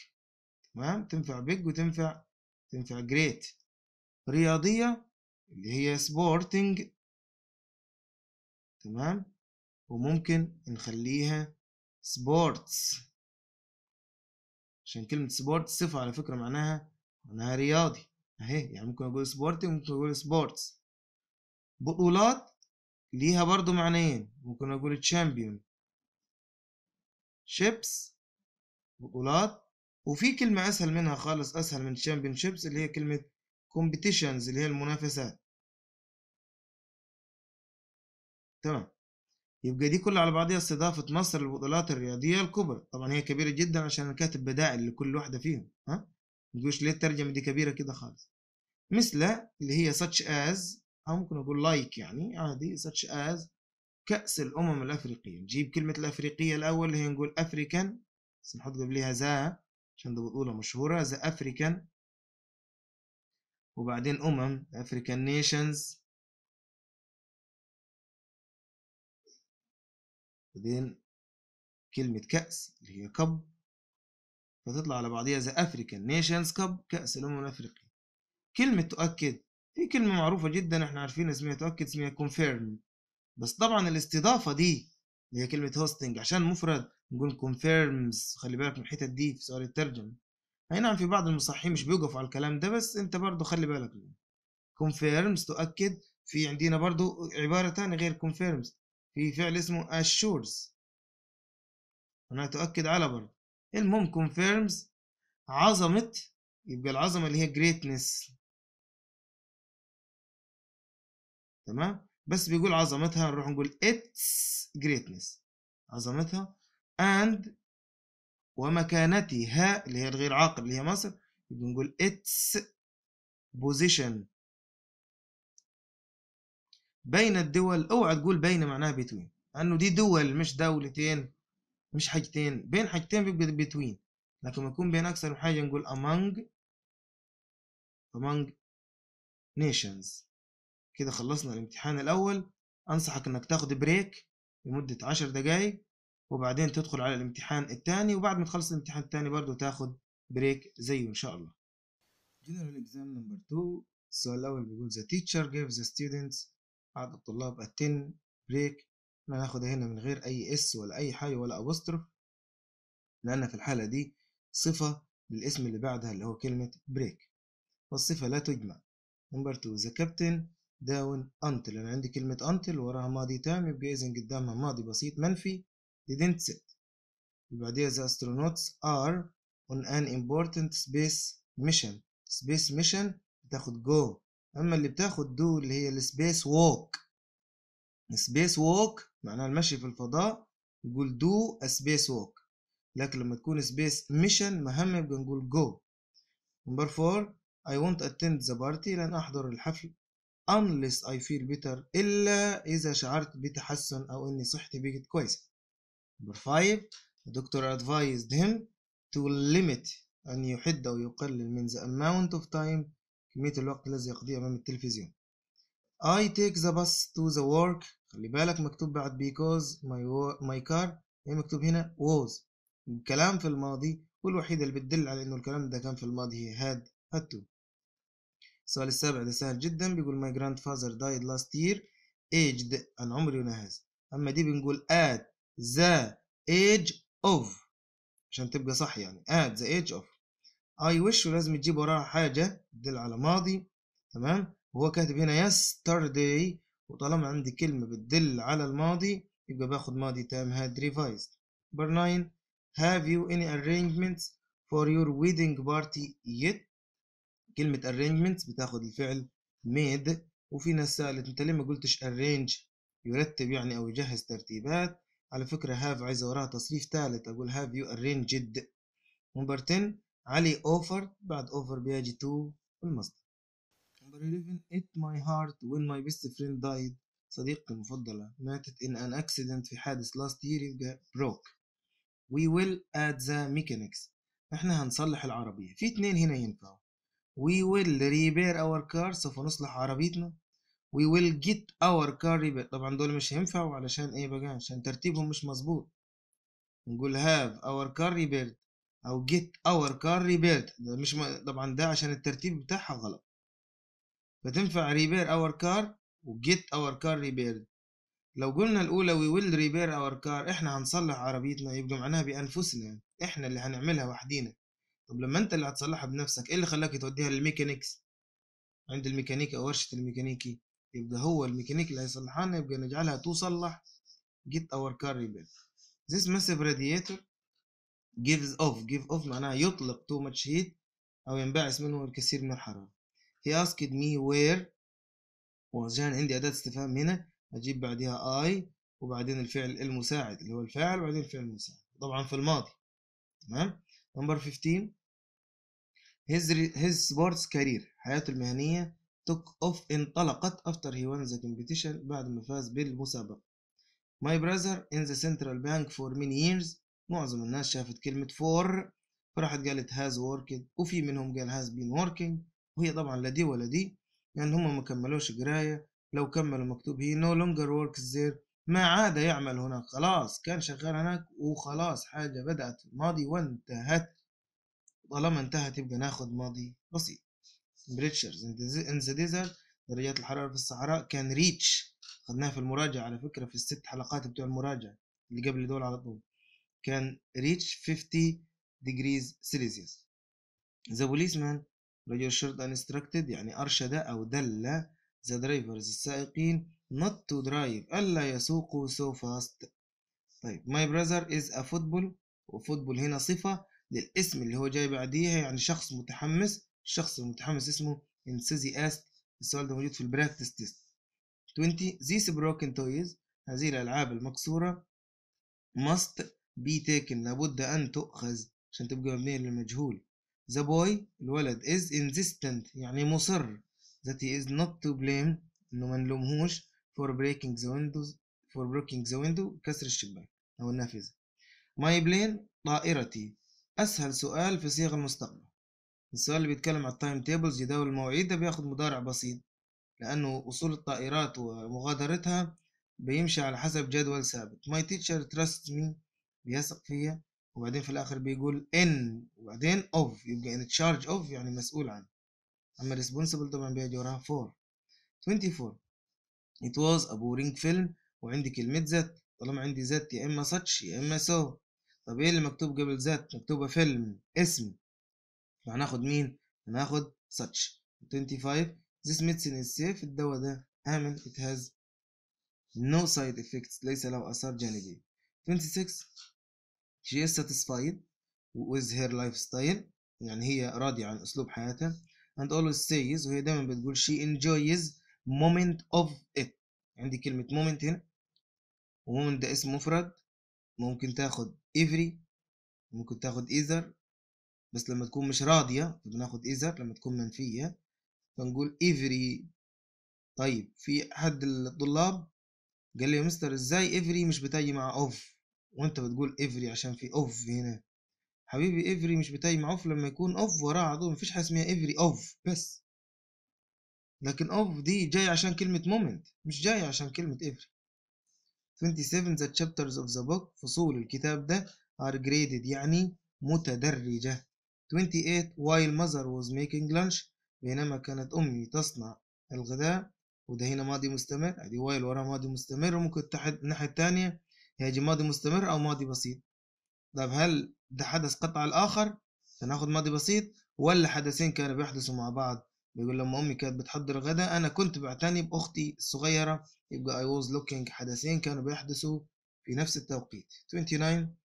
تمام تنفع بيج وتنفع تنفع جريت رياضية اللي هي سبورتنج تمام وممكن نخليها سبورتس عشان كلمة سبورتس صفة على فكرة معناها معناها رياضي اهي يعني ممكن اقول سبورتنج ممكن اقول سبورتس بطولات ليها برضو معنيين ممكن اقول تشامبيون شيبس بطولات وفي كلمة اسهل منها خالص اسهل من تشامبيون شيبس اللي هي كلمة كومبيتيشنز اللي هي المنافسات تمام يبقى دي كلها على بعضها استضافة مصر للبطولات الرياضية الكبرى طبعا هي كبيرة جدا عشان الكاتب بدائل لكل واحدة فيهم ما تقولش ليه الترجمة دي كبيرة كده خالص مثل اللي هي such as أو ممكن أقول like يعني عادي such as كأس الأمم الأفريقية نجيب كلمة الأفريقية الأول اللي هي نقول African بس نحط قبليها ذا عشان دي بطولة مشهورة ذا African وبعدين أمم African Nations بعدين كلمة كأس اللي هي كب فتطلع على بعضيها زي افريكان نيشنز كاب كاس الامم الافريقيه كلمه تؤكد في كلمه معروفه جدا احنا عارفين اسمها تؤكد اسمها كونفيرم بس طبعا الاستضافه دي اللي هي كلمه هوستنج عشان مفرد نقول كونفيرمز خلي بالك من الحتت دي في سؤال الترجمه اي نعم في بعض المصححين مش بيوقفوا على الكلام ده بس انت برضه خلي بالك منه يعني. كونفيرمز تؤكد في عندنا برضه عباره تانية غير كونفيرمز في فعل اسمه اشورز معناها تؤكد على برضه المهم confirms عظمة يبقى العظمة اللي هي greatness تمام بس بيقول عظمتها نروح نقول its greatness عظمتها and ومكانتها اللي هي الغير عاقل اللي هي مصر يبقى نقول its position بين الدول اوعى تقول بين معناها between لانه دي دول مش دولتين مش حاجتين بين حاجتين بيبقى between لكن يكون بين أكثر من حاجة نقول among among nations كده خلصنا الامتحان الأول أنصحك إنك تاخد بريك لمدة عشر دقايق وبعدين تدخل على الامتحان التاني وبعد ما تخلص الامتحان التاني برضه تاخد بريك زيه إن شاء الله General exam number 2 السؤال الأول بيقول the teacher gave the students بعض الطلاب a 10 break احنا هناخد هنا من غير اي اس ولا اي حاجه ولا ابوستروف لان في الحاله دي صفه للاسم اللي بعدها اللي هو كلمه بريك والصفه لا تجمع نمبر 2 ذا كابتن داون انتل انا عندي كلمه انتل وراها ماضي تام يبقى اذا قدامها ماضي بسيط منفي didn't sit اللي بعديها the astronauts are on an important space mission space mission بتاخد go اما اللي بتاخد do اللي هي السبيس ووك سبيس ووك معناها المشي في الفضاء نقول دو سبيس ووك لكن لما تكون سبيس ميشن مهمة يبقى نقول جو نمبر فور I won't attend the party لن أحضر الحفل unless I feel better إلا إذا شعرت بتحسن أو إني صحتي بقت كويسة نمبر فايف الدكتور advised him to limit أن يحد أو يقلل من the amount of time كمية الوقت الذي يقضيه أمام التلفزيون I take the bus to the work خلي بالك مكتوب بعد because my, my car هي مكتوب هنا was الكلام في الماضي والوحيدة اللي بتدل على إنه الكلام ده كان في الماضي هي had had to السؤال السابع ده سهل جدا بيقول my grandfather died last year aged عن عمري ونهز أما دي بنقول at the age of عشان تبقى صح يعني at the age of I wish ولازم تجيب وراها حاجة تدل على ماضي تمام وهو كاتب هنا yesterday وطالما عندي كلمة بتدل على الماضي يبقى باخد ماضي تام had revised number 9 have you any arrangements for your wedding party yet كلمة arrangements بتاخد الفعل made وفي ناس سألت انت ليه ما قلتش arrange يرتب يعني او يجهز ترتيبات على فكرة have عايزة وراها تصريف ثالث اقول have you arranged number 10 علي offered بعد offer بيجي to المصدر number 11 It my heart when my best friend died صديقتي المفضلة ماتت in an accident في حادث last year يبقى broke We will add the mechanics احنا هنصلح العربية في اتنين هنا ينفعوا We will repair our car سوف نصلح عربيتنا We will get our car repaired طبعا دول مش هينفعوا علشان ايه بقى عشان ترتيبهم مش مظبوط نقول have our car repaired او get our car repaired ده مش م... طبعا ده عشان الترتيب بتاعها غلط فتنفع ريبير اور كار وجيت اور كار ريبير لو قلنا الاولى وي ويل ريبير اور كار احنا هنصلح عربيتنا يبقى معناها بانفسنا احنا اللي هنعملها وحدينا طب لما انت اللي هتصلحها بنفسك ايه اللي خلاك توديها للميكانيكس عند الميكانيكي او ورشه الميكانيكي يبقى هو الميكانيكي اللي هيصلحها لنا يبقى نجعلها تصلح جيت اور كار ريبير this massive radiator gives off give off معناها يطلق too much heat او ينبعث منه الكثير من الحرارة He asked me where وعشان يعني عندي أداة استفهام هنا أجيب بعدها I وبعدين الفعل المساعد اللي هو الفاعل وبعدين الفعل المساعد طبعا في الماضي تمام نمبر 15 his his sports career حياته المهنية took off انطلقت after he won the competition بعد ما فاز بالمسابقة my brother in the central bank for many years معظم الناس شافت كلمة for فراحت قالت has worked وفي منهم قال has been working وهي طبعا لا دي ولا دي لأن هم ما كملوش قراية لو كملوا مكتوب هي نو لونجر وركس زير ما عاد يعمل هناك خلاص كان شغال هناك وخلاص حاجة بدأت ماضي وانتهت طالما انتهت يبقى ناخد ماضي بسيط بريتشرز ان ذا desert درجات الحرارة في الصحراء كان ريتش خدناها في المراجعة على فكرة في الست حلقات بتوع المراجعة اللي قبل دول على طول كان ريتش 50 degrees Celsius the policeman رجل شرط instructed يعني أرشد أو دل the drivers السائقين not to drive ألا يسوقوا so fast طيب my brother is a football وفوتبول هنا صفة للاسم اللي هو جاي بعديها يعني شخص متحمس الشخص المتحمس اسمه enthusiast السؤال ده موجود في البراكتس تيست 20 these broken toys هذه الألعاب المكسورة must be taken لابد أن تؤخذ عشان تبقى مبنية للمجهول The boy الولد is insistent يعني مصر that he is not to blame إنه ما نلومهوش for breaking the windows for breaking the window كسر الشباك أو النافذة. My plane طائرتي أسهل سؤال في صيغ المستقبل. السؤال اللي بيتكلم على التايم تيبلز جداول المواعيد ده بياخد مضارع بسيط لأنه وصول الطائرات ومغادرتها بيمشي على حسب جدول ثابت. My teacher trusts me بيثق فيا وبعدين في الاخر بيقول ان وبعدين اوف يبقى ان تشارج اوف يعني مسؤول عن اما responsible طبعا بيجي وراها for 24 it was a boring film وعندي كلمة ذات طالما عندي ذات يا اما such يا اما so طب ايه اللي مكتوب قبل ذات مكتوبة فيلم اسم فهناخد مين هناخد such 25 this medicine is safe الدواء ده آمن it has no side effects ليس له آثار جانبية 26 she is satisfied with her lifestyle يعني هي راضية عن أسلوب حياتها and always says وهي دايما بتقول she enjoys moment of it عندي كلمة moment هنا ومومنت ده اسم مفرد ممكن تاخد every ممكن تاخد either بس لما تكون مش راضية بناخد either لما تكون منفية فنقول every طيب في أحد الطلاب قال لي يا مستر ازاي every مش بتاجي مع of وانت بتقول افري عشان في اوف هنا حبيبي افري مش مع اوف لما يكون اوف وراه على طول مفيش حاجه اسمها افري اوف بس لكن اوف دي جاي عشان كلمه مومنت مش جاي عشان كلمه افري 27 the chapters of the book فصول الكتاب ده are graded يعني متدرجة 28 while mother was making lunch بينما كانت أمي تصنع الغداء وده هنا ماضي مستمر ادي while وراه ماضي مستمر وممكن تحت الناحية التانية هيجي ماضي مستمر أو ماضي بسيط طب هل ده حدث قطع الآخر فناخد ماضي بسيط ولا حدثين كانوا بيحدثوا مع بعض بيقول لما أمي كانت بتحضر الغداء أنا كنت بعتني بأختي الصغيرة يبقى اي ووز لوكينج حدثين كانوا بيحدثوا في نفس التوقيت 29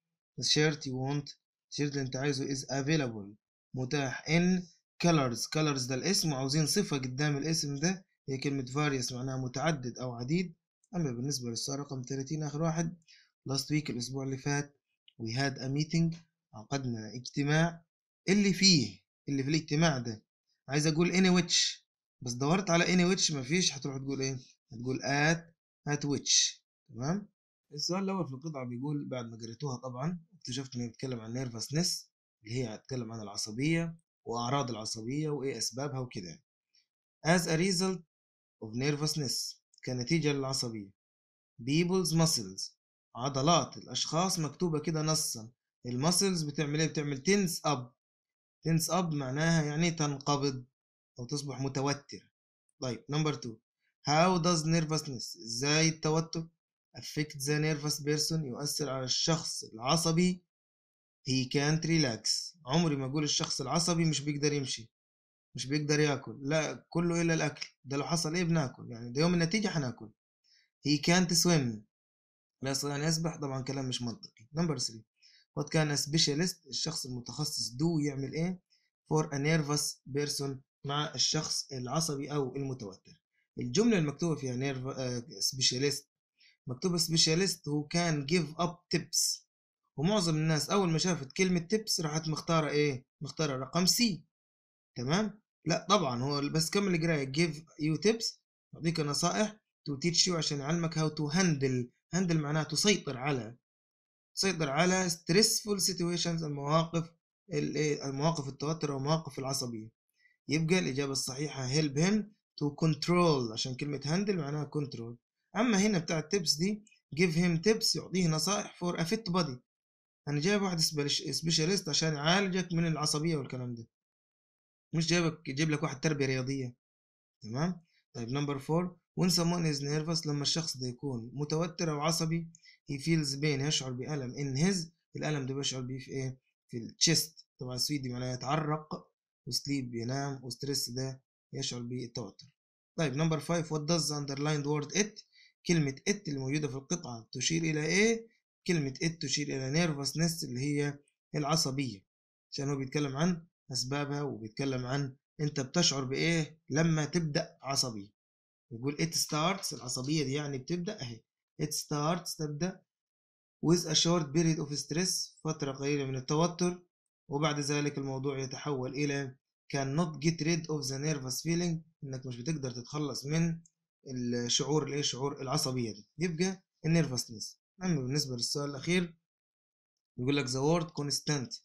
the shirt you want الشيرت اللي أنت عايزه is available متاح in colors colors ده الاسم وعاوزين صفة قدام الاسم ده هي كلمة various معناها متعدد أو عديد أما بالنسبة للسؤال رقم 30 آخر واحد لاست ويك الاسبوع اللي فات وي هاد ا ميتنج عقدنا اجتماع اللي فيه اللي في الاجتماع ده عايز اقول اني ويتش بس دورت على اني ويتش مفيش هتروح تقول ايه هتقول ات ات ويتش تمام السؤال الاول في القطعه بيقول بعد ما قريتوها طبعا اكتشفت انه بيتكلم عن نيرفسنس اللي هي هتتكلم عن العصبيه واعراض العصبيه وايه اسبابها وكده as a result of nervousness كنتيجه للعصبيه people's muscles عضلات الأشخاص مكتوبة كده نصا المسلز بتعمل إيه بتعمل تنس أب تنس أب معناها يعني تنقبض أو تصبح متوتر طيب نمبر 2 How does nervousness إزاي التوتر affect the nervous person يؤثر على الشخص العصبي he can't relax عمري ما أقول الشخص العصبي مش بيقدر يمشي مش بيقدر ياكل لا كله إلا الأكل ده لو حصل إيه بناكل يعني ده يوم النتيجة هناكل he can't swim لا يستطيع أن يسبح طبعا كلام مش منطقي نمبر 3 وات كان سبيشالست الشخص المتخصص دو يعمل إيه فور أ نيرفس بيرسون مع الشخص العصبي أو المتوتر الجملة المكتوبة فيها نيرف سبيشالست مكتوبة سبيشالست هو كان جيف أب تيبس ومعظم الناس أول ما شافت كلمة تيبس راحت مختارة إيه مختارة رقم سي تمام لا طبعا هو بس كمل قرايه جيف يو تيبس يعطيك نصائح تو تيتش يو عشان يعلمك هاو تو هاندل هندل معناها تسيطر على تسيطر على stressful situations المواقف إيه، المواقف التوتر أو المواقف العصبية يبقى الإجابة الصحيحة help him to control عشان كلمة handle معناها control أما هنا بتاع التبس دي give him tips يعطيه نصائح for a fit body أنا جايب واحد سبيشاليست عشان يعالجك من العصبية والكلام ده مش جايبك جايب لك واحد تربية رياضية تمام طيب نمبر 4 when someone is nervous لما الشخص ده يكون متوتر أو عصبي he feels pain يشعر بألم in his الألم ده بيشعر بيه في إيه؟ في ال chest طبعا السويدي معناه يتعرق وسليب ينام وستريس ده يشعر بالتوتر طيب نمبر 5 what does underlined word it كلمة it اللي موجودة في القطعة تشير إلى إيه؟ كلمة it تشير إلى nervousness اللي هي العصبية عشان هو بيتكلم عن أسبابها وبيتكلم عن أنت بتشعر بإيه لما تبدأ عصبي يقول it starts العصبية دي يعني بتبدأ أهي it starts تبدأ with a short period of stress فترة قليلة من التوتر وبعد ذلك الموضوع يتحول إلى cannot get rid of the nervous feeling إنك مش بتقدر تتخلص من الشعور اللي شعور العصبية دي يبقى النيرفسنس أما بالنسبة للسؤال الأخير يقول لك the word constant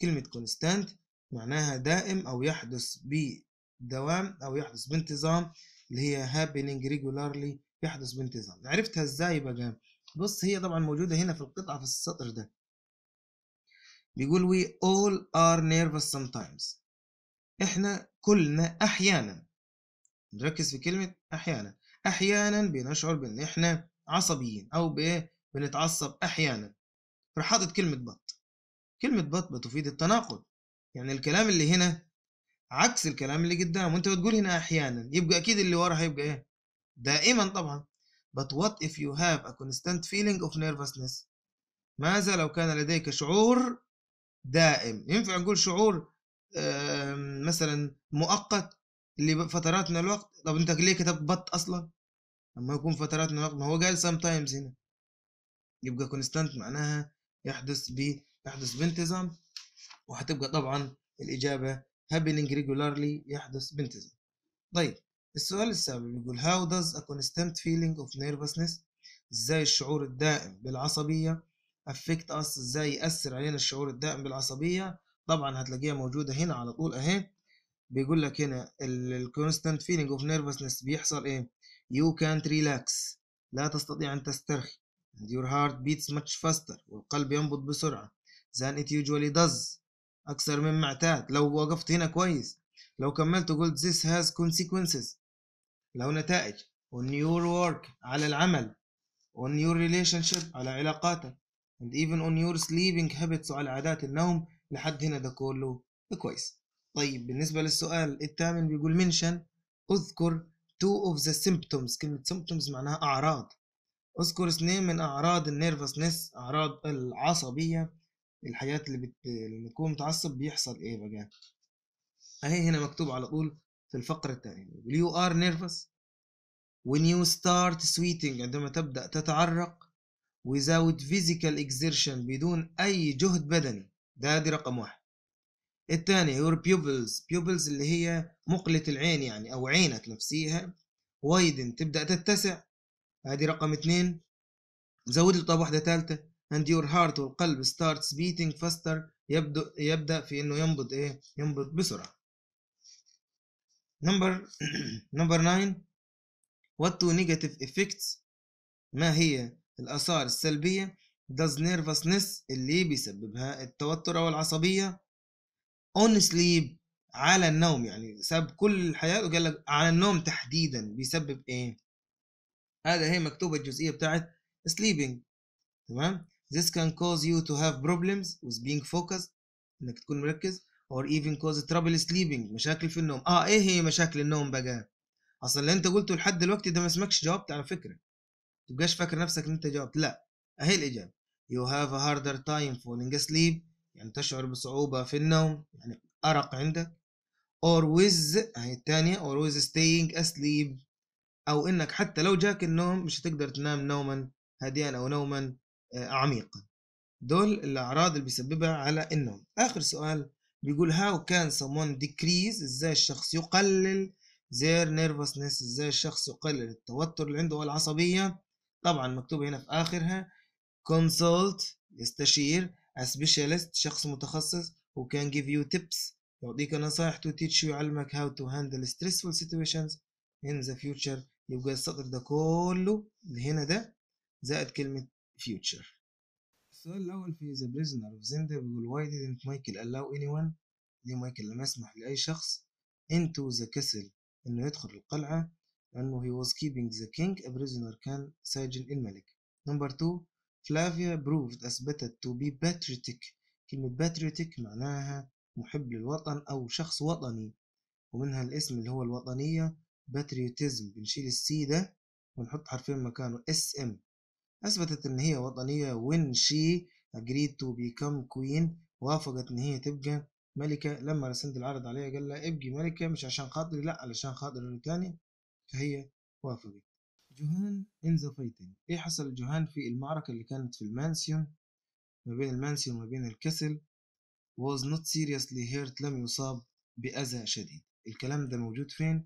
كلمة constant معناها دائم أو يحدث بدوام أو يحدث بانتظام اللي هي happening regularly يحدث بانتظام عرفتها ازاي بقى بص هي طبعا موجودة هنا في القطعة في السطر ده بيقول we all are nervous sometimes احنا كلنا احيانا نركز في كلمة احيانا احيانا بنشعر بان احنا عصبيين او بنتعصب احيانا حاطط كلمة بط كلمة بط بتفيد التناقض يعني الكلام اللي هنا عكس الكلام اللي قدام وانت بتقول هنا احيانا يبقى اكيد اللي ورا هيبقى ايه دائما طبعا but what if you have a constant feeling of nervousness ماذا لو كان لديك شعور دائم ينفع نقول شعور مثلا مؤقت لفترات من الوقت طب انت ليه كتبت بط اصلا لما يكون فترات من الوقت ما هو قال sometimes هنا يبقى constant معناها يحدث ب يحدث بانتظام وهتبقى طبعا الإجابة happening regularly يحدث بانتظام طيب السؤال السابع بيقول how does a constant feeling of nervousness ازاي الشعور الدائم بالعصبية affect us ازاي يأثر علينا الشعور الدائم بالعصبية طبعا هتلاقيها موجودة هنا على طول اهي بيقول لك هنا ال constant feeling of nervousness بيحصل ايه you can't relax لا تستطيع ان تسترخي and your heart beats much faster والقلب ينبض بسرعة than it usually does أكثر مما اعتاد لو وقفت هنا كويس لو كملت وقلت this has consequences لو نتائج on your work على العمل on your relationship على علاقاتك and even on your sleeping habits وعلى عادات النوم لحد هنا ده كله كويس طيب بالنسبة للسؤال الثامن بيقول mention اذكر two of the symptoms كلمة symptoms معناها أعراض اذكر اثنين من أعراض النيرفسنس أعراض العصبية الحاجات اللي بت... لما تكون متعصب بيحصل ايه بقى اهي هنا مكتوب على طول في الفقرة الثانية you are nervous when you start sweating عندما تبدأ تتعرق without physical exertion بدون أي جهد بدني ده دي رقم واحد الثاني your pupils pupils اللي هي مقلة العين يعني أو عينك نفسيها widen تبدأ تتسع هذه رقم اثنين زود لي طب واحدة ثالثة and your heart والقلب starts beating faster يبدأ يبدأ في إنه ينبض إيه؟ ينبض بسرعة. Number (clears throat) number nine what to negative effects ما هي الآثار السلبية does nervousness اللي بيسببها التوتر أو العصبية on sleep على النوم يعني ساب كل الحياة وقال لك على النوم تحديدا بيسبب إيه؟ هذا هي مكتوبة الجزئية بتاعت sleeping تمام This can cause you to have problems with being focused انك تكون مركز or even cause trouble sleeping مشاكل في النوم اه ايه هي مشاكل النوم بقى اصلا اللي انت قلته لحد دلوقتي ده ما اسمكش جاوبت على فكره ما تبقاش فاكر نفسك ان انت جاوبت لا اهي الاجابه you have a harder time falling asleep يعني تشعر بصعوبه في النوم يعني ارق عندك or with هي الثانيه or with staying asleep او انك حتى لو جاك النوم مش هتقدر تنام نوما هادئا او نوما آه، عميقا دول الأعراض اللي بيسببها على النوم آخر سؤال بيقول how can someone decrease ازاي الشخص يقلل their nervousness ازاي الشخص يقلل التوتر اللي عنده والعصبية طبعا مكتوب هنا في آخرها consult يستشير a specialist شخص متخصص who can give you tips يعطيك نصائح to teach you يعلمك how to handle stressful situations in the future يبقى السطر ده كله اللي هنا ده زائد كلمة فيوتشر السؤال الأول في The Prisoner of Zenda بيقول Why didn't Michael allow anyone ليه مايكل لم يسمح لأي شخص into the castle إنه يدخل القلعة لأنه he was keeping the king a prisoner كان ساجن الملك نمبر 2 فلافيا proved أثبتت to be patriotic كلمة patriotic معناها محب للوطن أو شخص وطني ومنها الاسم اللي هو الوطنية patriotism بنشيل السي ده ونحط حرفين مكانه اس ام أثبتت إن هي وطنية when she agreed to become queen وافقت إن هي تبقى ملكة لما رسند العرض عليها قال لها ابقي ملكة مش عشان خاطري لأ علشان خاطر التاني فهي وافقت جوهان in the fighting إيه حصل جوهان في المعركة اللي كانت في المانسيون ما بين المانسيون وما بين الكسل was not seriously hurt لم يصاب بأذى شديد الكلام ده موجود فين؟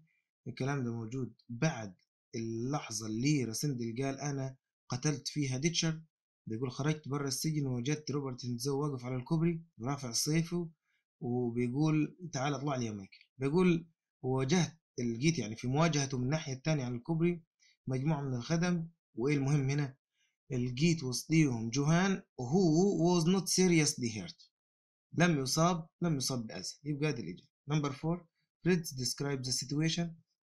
الكلام ده موجود بعد اللحظة اللي راسندل قال أنا قتلت فيها ديتشر بيقول خرجت برا السجن ووجدت روبرت نزو واقف على الكوبري رافع سيفه وبيقول تعال اطلع لي يا مايكل بيقول وواجهت لقيت يعني في مواجهته من الناحية التانية على الكوبري مجموعة من الخدم وإيه المهم هنا لقيت وسطيهم جوهان وهو was not seriously hurt لم يصاب لم يصاب بأذى يبقى هذه الإجابة نمبر 4 فريدز describes the situation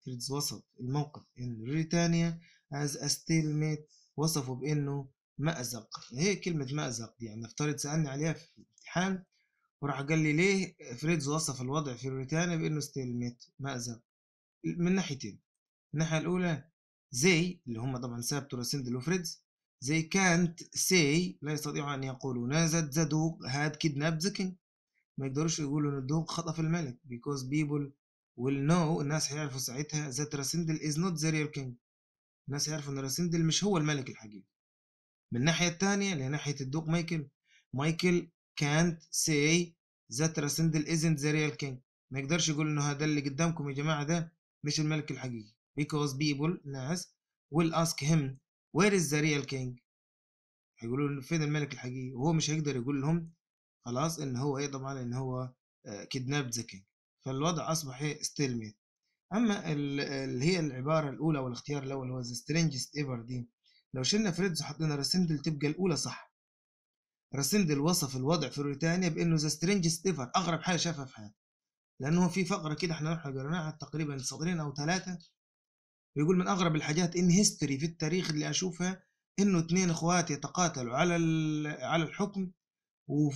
فريدز وصف الموقف ان Britannia as a ميت وصفه بأنه مأزق هي كلمة مأزق يعني نفترض سألني عليها في امتحان وراح قال لي ليه فريدز وصف الوضع في بريطانيا بأنه ميت مأزق من ناحيتين الناحية الأولى زي اللي هم طبعا سابت وراسندل وفريدز زي كانت سي لا يستطيعوا أن يقولوا نازت زدوق هاد كيدناب زكين ما يقدروش يقولوا إن الدوق خطف الملك because people will know الناس هيعرفوا ساعتها that راسندل is not the real king الناس يعرفوا ان راسندل مش هو الملك الحقيقي من الناحية التانية ناحيه الدوق مايكل مايكل كانت سي ذات راسندل isn't the real king ما يقدرش يقول انه هذا اللي قدامكم يا جماعة ده مش الملك الحقيقي because people ناس will ask him where is the real king هيقولوا له فين الملك الحقيقي وهو مش هيقدر يقول لهم خلاص ان هو ايه طبعا ان هو كيدناب ذا كينج فالوضع اصبح ايه ستيل ميت اما اللي هي العباره الاولى والاختيار الاول هو the strangest ever دي لو شلنا فريدز وحطينا راسندل تبقى الاولى صح راسندل وصف الوضع في روتانيا بانه ذا سترينجست ايفر اغرب حاجه شافها في حياته لانه في فقره كده احنا رحنا قريناها تقريبا سطرين او ثلاثه بيقول من اغرب الحاجات ان هيستوري في التاريخ اللي اشوفها انه اثنين اخوات يتقاتلوا على على الحكم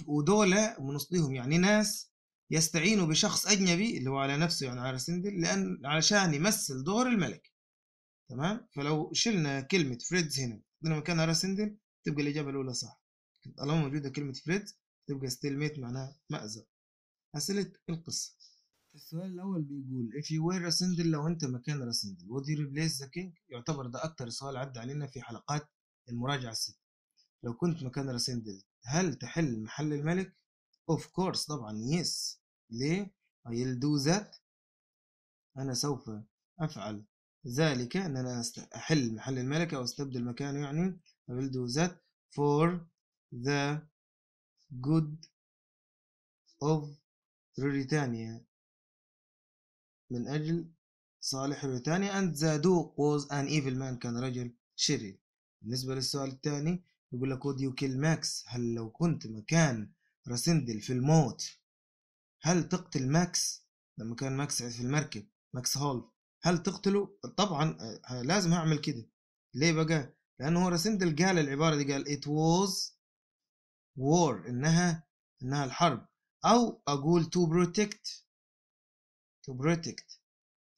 ودولة من يعني ناس يستعين بشخص أجنبي اللي هو على نفسه يعني على سندل لأن علشان يمثل دور الملك تمام فلو شلنا كلمة فريدز هنا كان مكانها راسندل تبقى الإجابة الأولى صح طالما موجودة كلمة فريدز تبقى ستيل ميت معناها مأزق أسئلة القصة السؤال الأول بيقول if you were راسندل لو أنت مكان راسندل would you replace the king يعتبر ده أكتر سؤال عدى علينا في حلقات المراجعة الست لو كنت مكان راسندل هل تحل محل الملك of course طبعا yes ليه؟ I will do that أنا سوف أفعل ذلك إن أنا أحل محل الملكة أو أستبدل مكانه يعني I will do that for the good of بريتانيا من أجل صالح بريتانيا and the Duke was an evil man كان رجل شرير بالنسبة للسؤال الثاني يقول لك would you kill Max هل لو كنت مكان راسندل في الموت هل تقتل ماكس لما كان ماكس في المركب ماكس هول هل تقتله طبعا آه، آه، لازم هعمل كده ليه بقى لانه هو رسمت قال العباره دي قال it was war انها انها الحرب او اقول to protect to protect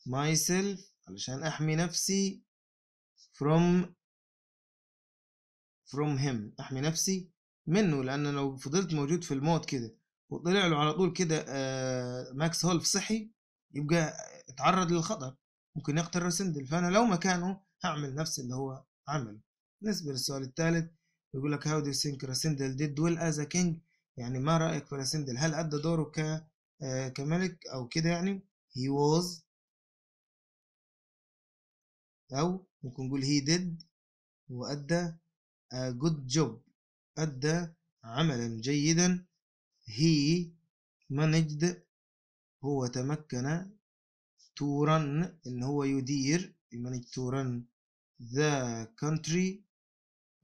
myself علشان احمي نفسي from from him احمي نفسي منه لان لو فضلت موجود في الموت كده وطلع له على طول كده ماكس هولف صحي يبقى اتعرض للخطر ممكن يقتل راسندل فانا لو مكانه هعمل نفس اللي هو عمله بالنسبه للسؤال الثالث يقول لك هاو دو سينك رسندل ديد ويل از كينج يعني ما رايك في راسندل هل ادى دوره ك كملك او كده يعني هي واز او ممكن نقول هي ديد وادى جود جوب ادى عملا جيدا he managed هو تمكن to run إن هو يدير managed to run the country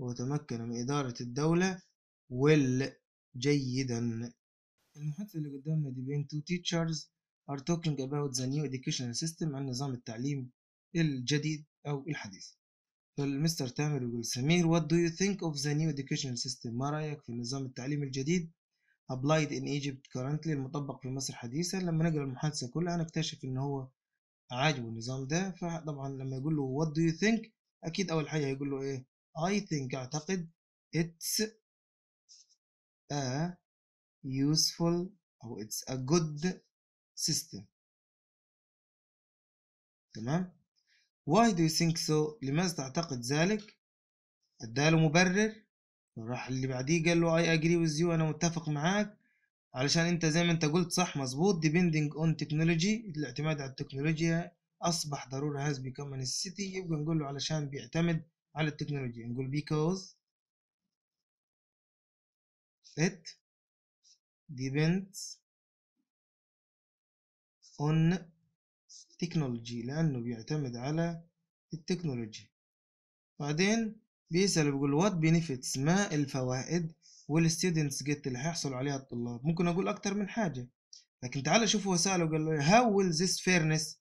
هو تمكن من إدارة الدولة well جيدا المحادثة اللي قدامنا دي بين two teachers are talking about the new educational system عن نظام التعليم الجديد أو الحديث فالمستر تامر يقول سمير what do you think of the new educational system ما رأيك في النظام التعليم الجديد applied in Egypt currently المطبق في مصر حديثا لما نقرا المحادثة كلها هنكتشف إن هو عاجبه النظام ده فطبعا لما يقول له what do you think أكيد أول حاجة هيقول له إيه I think أعتقد it's a useful أو it's a good system تمام Why do you think so لماذا تعتقد ذلك اداله مبرر راح اللي بعديه قال له اي اجري وذ يو انا متفق معاك علشان انت زي ما انت قلت صح مظبوط depending on technology الاعتماد على التكنولوجيا اصبح ضروره has become necessity يبقى نقول له علشان بيعتمد على التكنولوجيا نقول because it depends on technology لأنه بيعتمد على التكنولوجيا بعدين بيسأل بيقول وات بينيفيتس ما الفوائد والستودنتس جيت اللي هيحصل عليها الطلاب ممكن اقول اكتر من حاجه لكن تعال شوف هو سأله قال له هاو ويل this فيرنس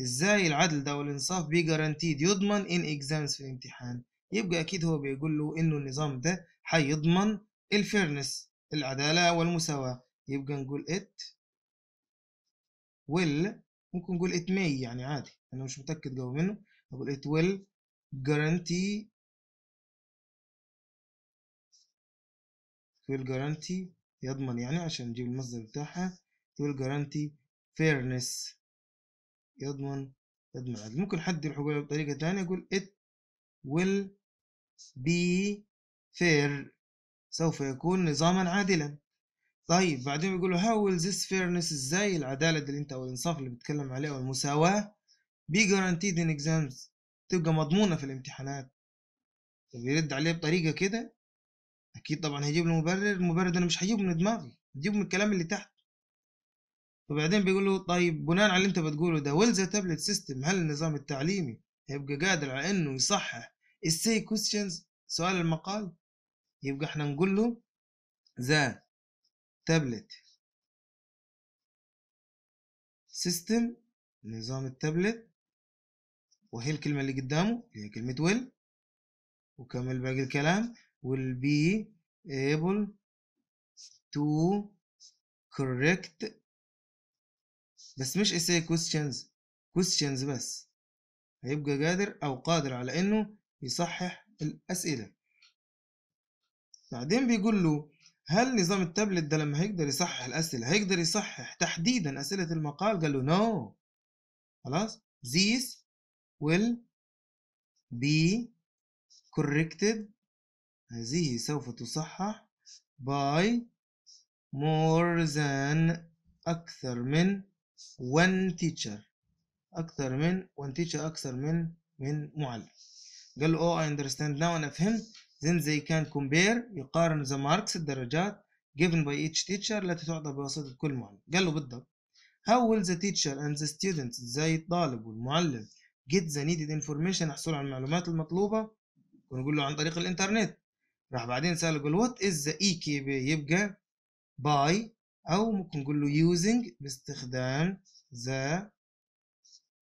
ازاي العدل ده والانصاف بي جارانتيد يضمن ان اكزامز في الامتحان يبقى اكيد هو بيقول له انه النظام ده هيضمن الفيرنس العداله والمساواه يبقى نقول ات ويل ممكن نقول ات مي يعني عادي انا مش متاكد قوي منه اقول ات ويل guarantee جارانتي يضمن يعني عشان نجيب المصدر بتاعها تقول جارانتي فيرنس يضمن يضمن عدل ممكن حد الحجية بطريقة تانية يقول it will be fair سوف يكون نظاما عادلا طيب بعدين بيقولوا how will this fairness ازاي العدالة اللي انت او الانصاف اللي بتتكلم عليه او المساواة be guaranteed in exams تبقى مضمونة في الامتحانات يرد عليه بطريقة كده اكيد طبعا هيجيب له مبرر المبرر ده انا مش هجيبه من دماغي هجيبه من الكلام اللي تحت وبعدين بيقول له طيب بناء على اللي انت بتقوله ده ويل ذا تابلت سيستم هل النظام التعليمي هيبقى قادر على انه يصحح السي كويستشنز سؤال المقال يبقى احنا نقول له ذا تابلت سيستم نظام التابلت وهي الكلمة اللي قدامه اللي هي كلمة ويل وكمل باقي الكلام will be able to correct بس مش essay questions questions بس هيبقى قادر أو قادر على إنه يصحح الأسئلة بعدين بيقول له هل نظام التابلت ده لما هيقدر يصحح الأسئلة هيقدر يصحح تحديدا أسئلة المقال قال له no خلاص these will be corrected هذه سوف تصحح by more than أكثر من one teacher أكثر من one teacher أكثر من من معلم قال له oh I understand now أنا فهمت then they can compare يقارن the marks الدرجات given by each teacher التي تعطى بواسطة كل معلم قال له بالضبط how will the teacher and the students زي الطالب والمعلم get the needed information يحصلوا على المعلومات المطلوبة ونقول له عن طريق الإنترنت راح بعدين سأله يقول وات از ذا اي يبقى باي أو ممكن نقول له يوزنج باستخدام ذا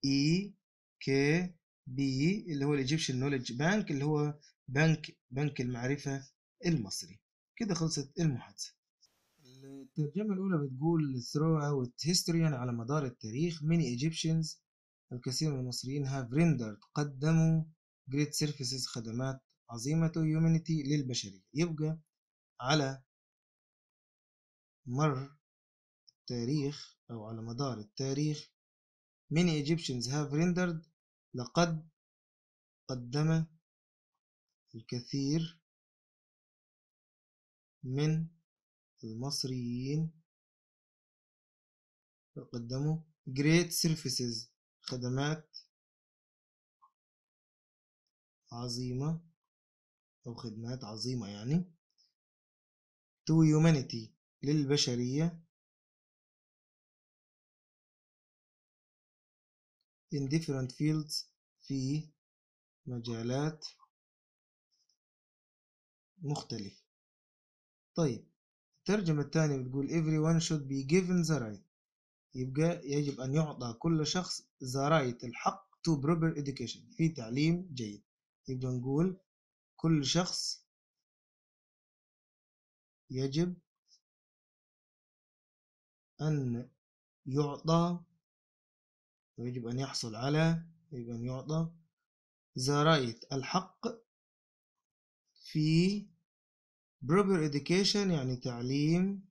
EKB بي اللي هو الايجيبشن نوليدج بانك اللي هو بنك بنك المعرفة المصري كده خلصت المحادثة الترجمة الأولى بتقول throughout history يعني على مدار التاريخ many Egyptians الكثير من المصريين have rendered قدموا great services خدمات عظيمة يومينيتي للبشرية يبقى على مر التاريخ أو على مدار التاريخ many Egyptians have rendered لقد قدم الكثير من المصريين قدموا great services خدمات عظيمة أو خدمات عظيمة يعني to humanity للبشرية in different fields في مجالات مختلفة طيب الترجمة الثانية بتقول everyone should be given the right يبقى يجب أن يعطى كل شخص the right الحق to proper education في تعليم جيد يبقى نقول كل شخص يجب أن يعطى ويجب أن يحصل على يجب أن يعطى زراية الحق في proper education يعني تعليم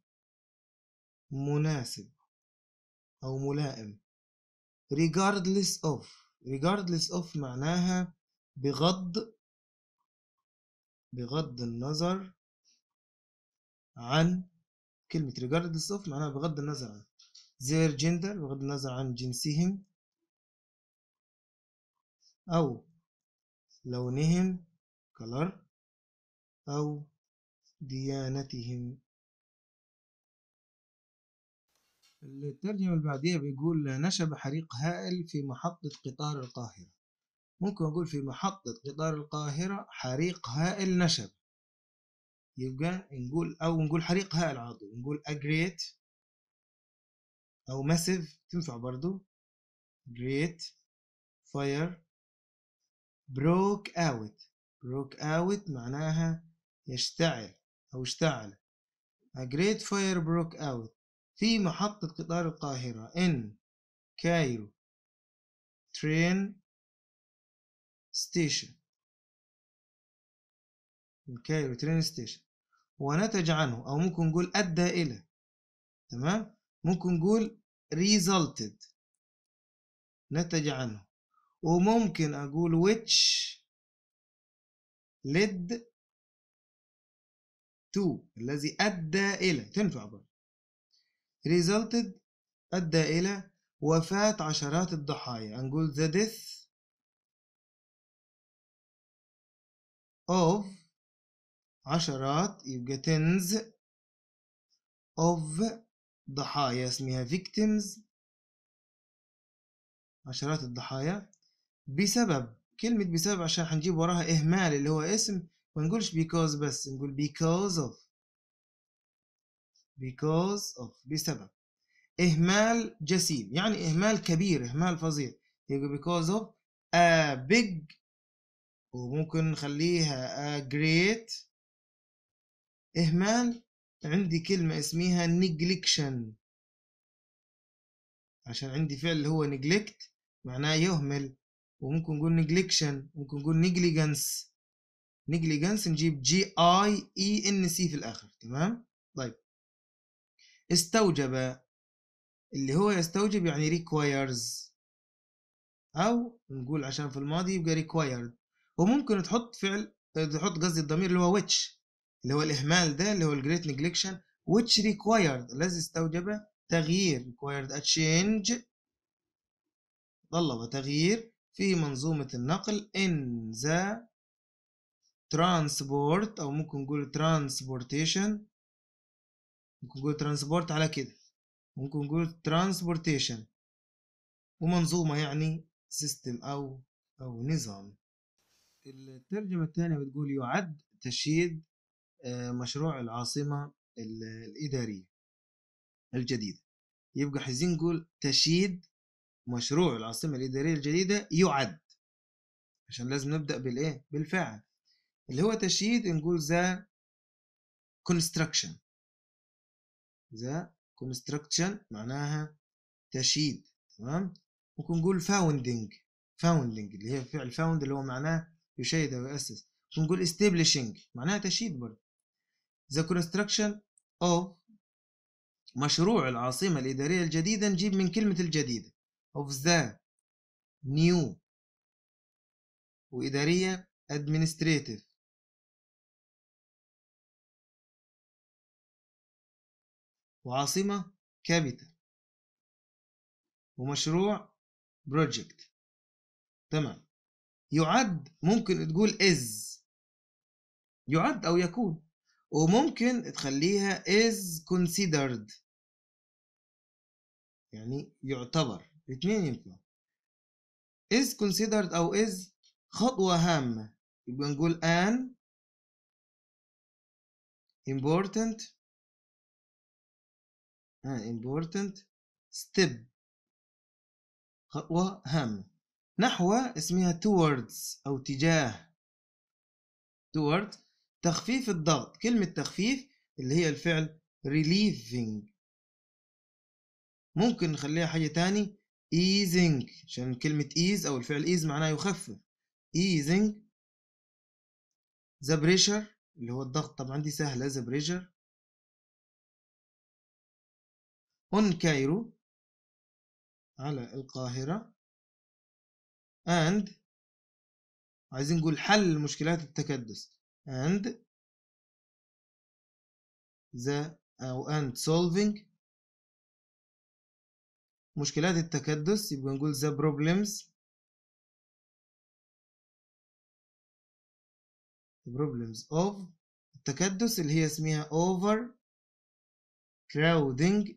مناسب أو ملائم regardless of regardless of معناها بغض بغض النظر عن كلمة regardless of معناها بغض النظر عن their gender بغض النظر عن جنسهم أو لونهم color أو ديانتهم الترجمة البعدية بيقول نشب حريق هائل في محطة قطار القاهرة ممكن نقول في محطة قطار القاهرة حريق هائل نشب يبقى نقول أو نقول حريق هائل على طول نقول a great أو massive تنفع برضو great fire broke out broke out معناها يشتعل أو اشتعل a great fire broke out في محطة قطار القاهرة in Cairo train ستيشن الكايرو ترين ستيشن ونتج عنه أو ممكن نقول أدى إلى تمام ممكن نقول resulted نتج عنه وممكن أقول which led to الذي أدى إلى تنفع برضه resulted أدى إلى وفاة عشرات الضحايا نقول the death of عشرات يبقى tens of ضحايا اسمها victims عشرات الضحايا بسبب كلمة بسبب عشان هنجيب وراها إهمال اللي هو اسم ما نقولش because بس نقول because of because of بسبب إهمال جسيم يعني إهمال كبير إهمال فظيع يبقى because of a big وممكن نخليها آه، great إهمال عندي كلمة اسميها neglection عشان عندي فعل اللي هو neglect معناه يهمل وممكن نقول neglection ممكن نقول negligence negligence نجيب g i e n c في الاخر تمام طيب استوجب اللي هو يستوجب يعني requires او نقول عشان في الماضي يبقى required وممكن تحط فعل تحط قصدي الضمير اللي هو which اللي هو الإهمال ده اللي هو الجريت نيجليكشن which required الذي استوجب تغيير required a change طلب تغيير في منظومة النقل in the transport أو ممكن نقول transportation ممكن نقول transport على كده ممكن نقول transportation ومنظومة يعني system أو أو نظام الترجمة الثانية بتقول يعد تشييد آه، مشروع العاصمة الإدارية الجديدة يبقى حزين نقول تشييد مشروع العاصمة الإدارية الجديدة يعد عشان لازم نبدأ بالإيه؟ بالفعل اللي هو تشييد نقول ذا construction ذا construction معناها تشييد تمام ممكن نقول founding founding اللي هي فعل found اللي هو معناه يشيد أو يؤسس ونقول establishing معناها تشييد برضه the construction of مشروع العاصمة الإدارية الجديدة نجيب من كلمة الجديدة of the new وإدارية administrative وعاصمة capital ومشروع project تمام يعد ممكن تقول is يعد أو يكون وممكن تخليها is considered يعني يعتبر الاثنين ينفعوا is considered أو is خطوة هامة يبقى نقول an important an ah, important step خطوة هامة نحو اسمها towards أو تجاه towards تخفيف الضغط كلمة تخفيف اللي هي الفعل relieving ممكن نخليها حاجة تاني easing عشان كلمة ease أو الفعل ease معناه يخفف easing the pressure اللي هو الضغط طبعا دي سهلة the pressure on Cairo على القاهرة and عايزين نقول حل مشكلات التكدس and the أو and solving مشكلات التكدس يبقى نقول the problems problems of التكدس اللي هي اسمها over crowding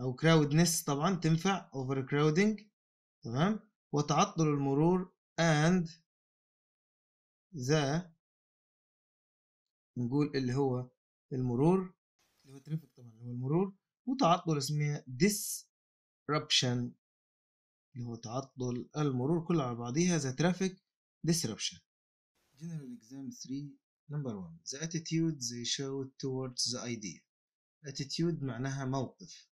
أو crowdness طبعا تنفع over crowding تمام وتعطل المرور and the نقول اللي هو المرور اللي هو ترافيك طبعا اللي هو المرور وتعطل اسمها disruption اللي هو تعطل المرور كله على بعضيها the traffic disruption general exam 3 number 1 the attitude they show towards the idea attitude معناها موقف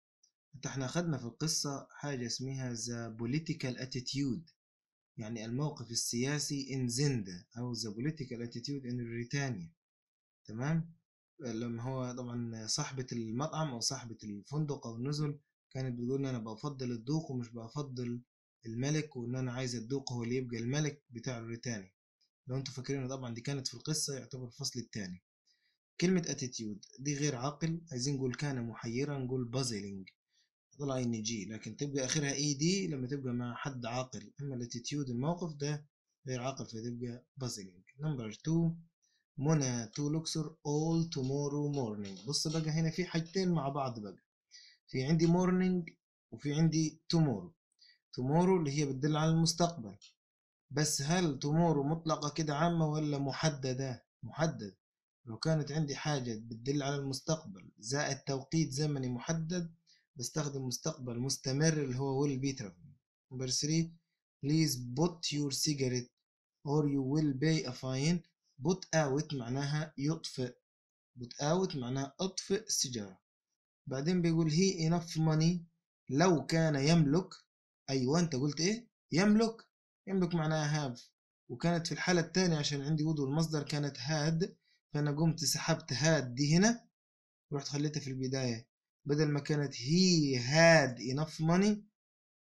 انت احنا خدنا في القصة حاجة اسمها the political attitude يعني الموقف السياسي in زندا أو the political attitude in بريتانيا تمام لما هو طبعا صاحبة المطعم أو صاحبة الفندق أو النزل كانت بتقول أنا بفضل الدوق ومش بفضل الملك وإن أنا عايز الدوق هو اللي يبقى الملك بتاع بريتانيا لو انتوا فاكرين طبعا دي كانت في القصة يعتبر الفصل الثاني كلمة اتيتيود دي غير عاقل عايزين نقول كان محيرا نقول بازلينج تظل اي ان جي لكن تبقى اخرها اي دي لما تبقى مع حد عاقل اما الاتيتيود الموقف ده غير عاقل فتبقى بازلينج نمبر 2 منى تو لوكسر اول تومورو مورنينج بص بقى هنا في حاجتين مع بعض بقى في عندي مورنينج وفي عندي تومورو تومورو اللي هي بتدل على المستقبل بس هل تومورو مطلقة كده عامة ولا محددة محدد لو كانت عندي حاجة بتدل على المستقبل زائد توقيت زمني محدد بستخدم مستقبل مستمر اللي هو will be traveling number 3 please put your cigarette or you will pay a fine put out معناها يطفئ put out معناها اطفئ السيجارة بعدين بيقول he enough money لو كان يملك أيوة أنت قلت إيه يملك يملك معناها have وكانت في الحالة الثانية عشان عندي وضوء المصدر كانت هاد فأنا قمت سحبت هاد دي هنا ورحت خليتها في البداية بدل ما كانت he had enough money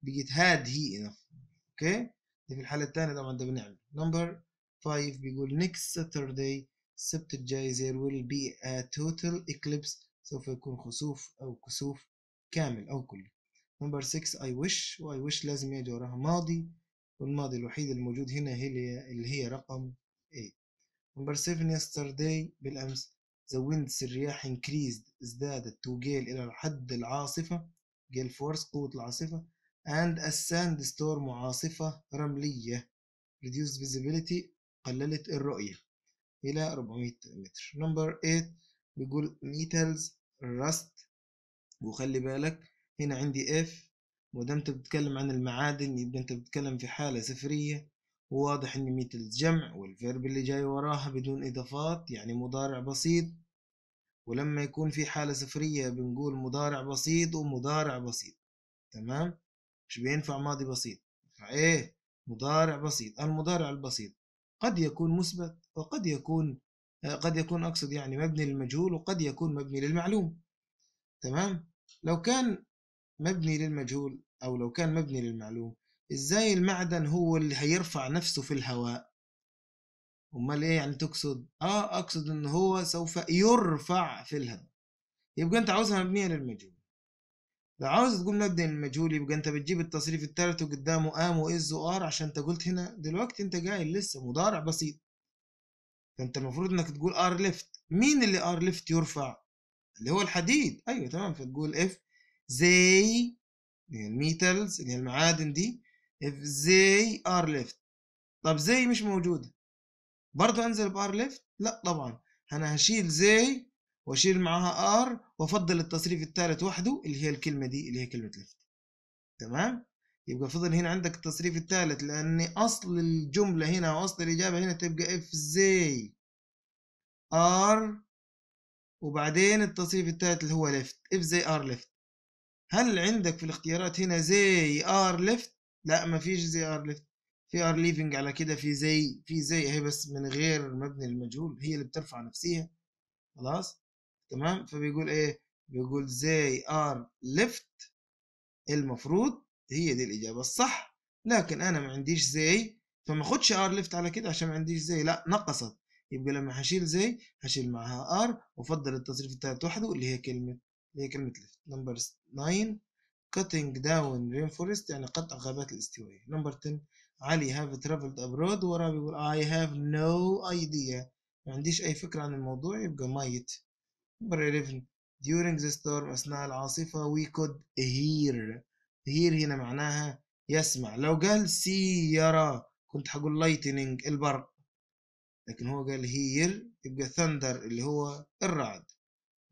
بقت had he enough اوكي دي في الحالة الثانية طبعا ده بنعمل نمبر 5 بيقول next Saturday السبت الجاي there will be a total eclipse سوف يكون خسوف أو كسوف كامل أو كلي نمبر 6 I wish و I wish لازم يجي وراها ماضي والماضي الوحيد الموجود هنا هي اللي هي رقم 8 نمبر 7 yesterday بالأمس The winds الرياح increased ازدادت to gale إلى حد العاصفة gale force قوة العاصفة and a sandstorm عاصفة رملية reduced visibility قللت الرؤية إلى 400 متر number 8 بيقول metals rust وخلي بالك هنا عندي F ودمت انت بتتكلم عن المعادن يبقى انت بتتكلم في حالة صفرية وواضح ان ميت الجمع والفيرب اللي جاي وراها بدون اضافات يعني مضارع بسيط ولما يكون في حالة صفرية بنقول مضارع بسيط ومضارع بسيط تمام مش بينفع ماضي بسيط ايه مضارع بسيط المضارع البسيط قد يكون مثبت وقد يكون آه، قد يكون اقصد يعني مبني للمجهول وقد يكون مبني للمعلوم تمام لو كان مبني للمجهول او لو كان مبني للمعلوم ازاي المعدن هو اللي هيرفع نفسه في الهواء امال ايه يعني تقصد اه اقصد ان هو سوف يرفع في الهواء يبقى انت عاوزها مبنيه للمجهول لو عاوز تقول مبدا المجهول يبقى انت بتجيب التصريف الثالث وقدامه ام واز وار عشان انت قلت هنا دلوقتي انت قايل لسه مضارع بسيط فانت المفروض انك تقول ار ليفت مين اللي ار ليفت يرفع اللي هو الحديد ايوه تمام فتقول اف زي اللي هي الميتالز اللي هي المعادن دي if they are left طب زي مش موجودة برضو انزل بار ليفت لا طبعا انا هشيل زي واشيل معاها ار وافضل التصريف الثالث وحده اللي هي الكلمة دي اللي هي كلمة ليفت تمام يبقى فضل هنا عندك التصريف الثالث لان اصل الجملة هنا واصل الاجابة هنا تبقى اف زي ار وبعدين التصريف الثالث اللي هو ليفت اف زي ار ليفت هل عندك في الاختيارات هنا زي ار ليفت لا ما فيش زي ار ليفت في ار ليفنج على كده في زي في زي اهي بس من غير مبني المجهول هي اللي بترفع نفسيها خلاص تمام فبيقول ايه بيقول زي ار ليفت المفروض هي دي الاجابه الصح لكن انا ما عنديش زي فما اخدش ار ليفت على كده عشان ما عنديش زي لا نقصت يبقى لما هشيل زي هشيل معاها ار وفضل التصريف التالت وحده اللي هي كلمه اللي هي كلمه ليفت نمبر 9 cutting down rainforest يعني قطع غابات الاستوائية number 10 علي have traveled abroad وراه بيقول I have no idea ما عنديش أي فكرة عن الموضوع يبقى ميت number 11 during the storm أثناء العاصفة we could hear hear هنا معناها يسمع لو قال see يرى كنت هقول lightning البرق لكن هو قال hear يبقى thunder اللي هو الرعد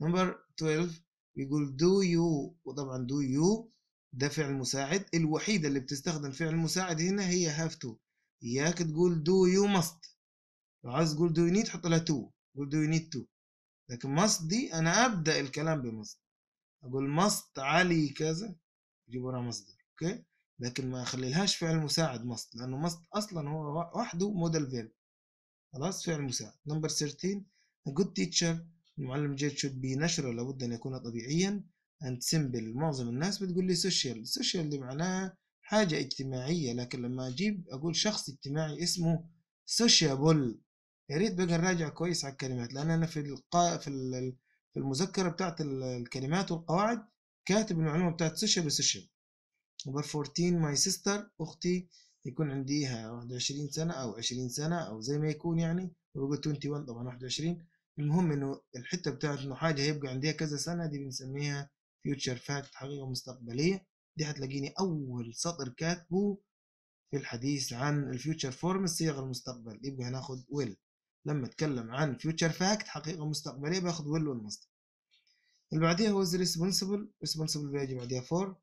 number 12 يقول دو يو وطبعا دو يو ده فعل مساعد الوحيدة اللي بتستخدم فعل مساعد هنا هي هاف تو إياك تقول دو يو ماست لو عايز تقول دو يو نيد حط لها تو قول دو يو نيد تو لكن ماست دي أنا أبدأ الكلام بماست أقول ماست علي كذا يجيب وراها مصدر أوكي لكن ما أخليلهاش فعل مساعد ماست لأنه ماست أصلا هو وحده موديل فيرب خلاص فعل مساعد نمبر 13 a good teacher المعلم جيرتشوب بنشره لابد أن يكون طبيعيا اند سمبل معظم الناس بتقول لي سوشيال سوشيال اللي معناها حاجة اجتماعية لكن لما أجيب أقول شخص اجتماعي اسمه سوشيابل يا ريت بقى نراجع كويس على الكلمات لأن أنا في القا... في ال... في المذكرة بتاعت الكلمات والقواعد كاتب المعلومة بتاعت سوشيال بسوشيال نمبر 14 ماي سيستر أختي يكون عنديها 21 سنة أو 20 سنة أو زي ما يكون يعني وبقول 21 طبعا 21 المهم انه الحته بتاعت انه حاجه هيبقى عندها كذا سنه دي بنسميها فيوتشر فاكت حقيقه مستقبليه دي هتلاقيني اول سطر كاتبه في الحديث عن الفيوتشر فورم الصيغ المستقبل يبقى هناخد ويل لما اتكلم عن فيوتشر فاكت حقيقه مستقبليه باخد ويل والمصدر اللي بعديها هو ريسبونسبل ريسبونسبل بيجي بعديها فور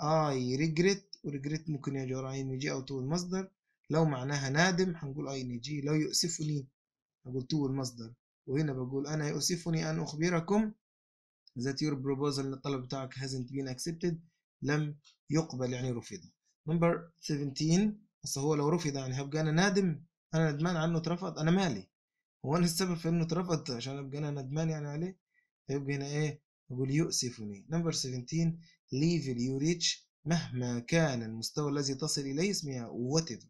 اي ريجريت وريجريت ممكن يجي ورا ان جي او تو المصدر لو معناها نادم هنقول اي ان جي لو يؤسفني هقول تو المصدر وهنا بقول أنا يؤسفني أن أخبركم that your proposal الطلب بتاعك hasn't been accepted لم يقبل يعني رفض number 17 بس هو لو رفض يعني هبقى أنا نادم أنا ندمان عنه اترفض أنا مالي هو أنا السبب في إنه اترفض عشان أبقى أنا ندمان يعني عليه هيبقى هنا إيه بقول يؤسفني number 17 level you reach مهما كان المستوى الذي تصل إليه اسمها whatever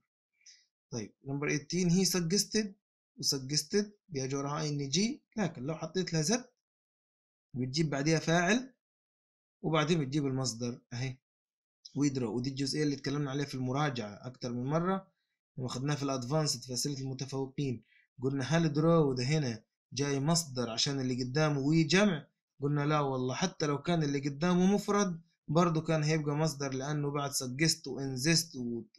طيب number 18 he suggested وسجستد بيجورها ان جي لكن لو حطيت لها زد بتجيب بعديها فاعل وبعدين بتجيب المصدر اهي ويدرو ودي الجزئيه اللي اتكلمنا عليها في المراجعه اكثر من مره واخدناها في الادفانسد اسئله المتفوقين قلنا هل درو ده هنا جاي مصدر عشان اللي قدامه وي جمع قلنا لا والله حتى لو كان اللي قدامه مفرد برضه كان هيبقى مصدر لانه بعد سجست وانزست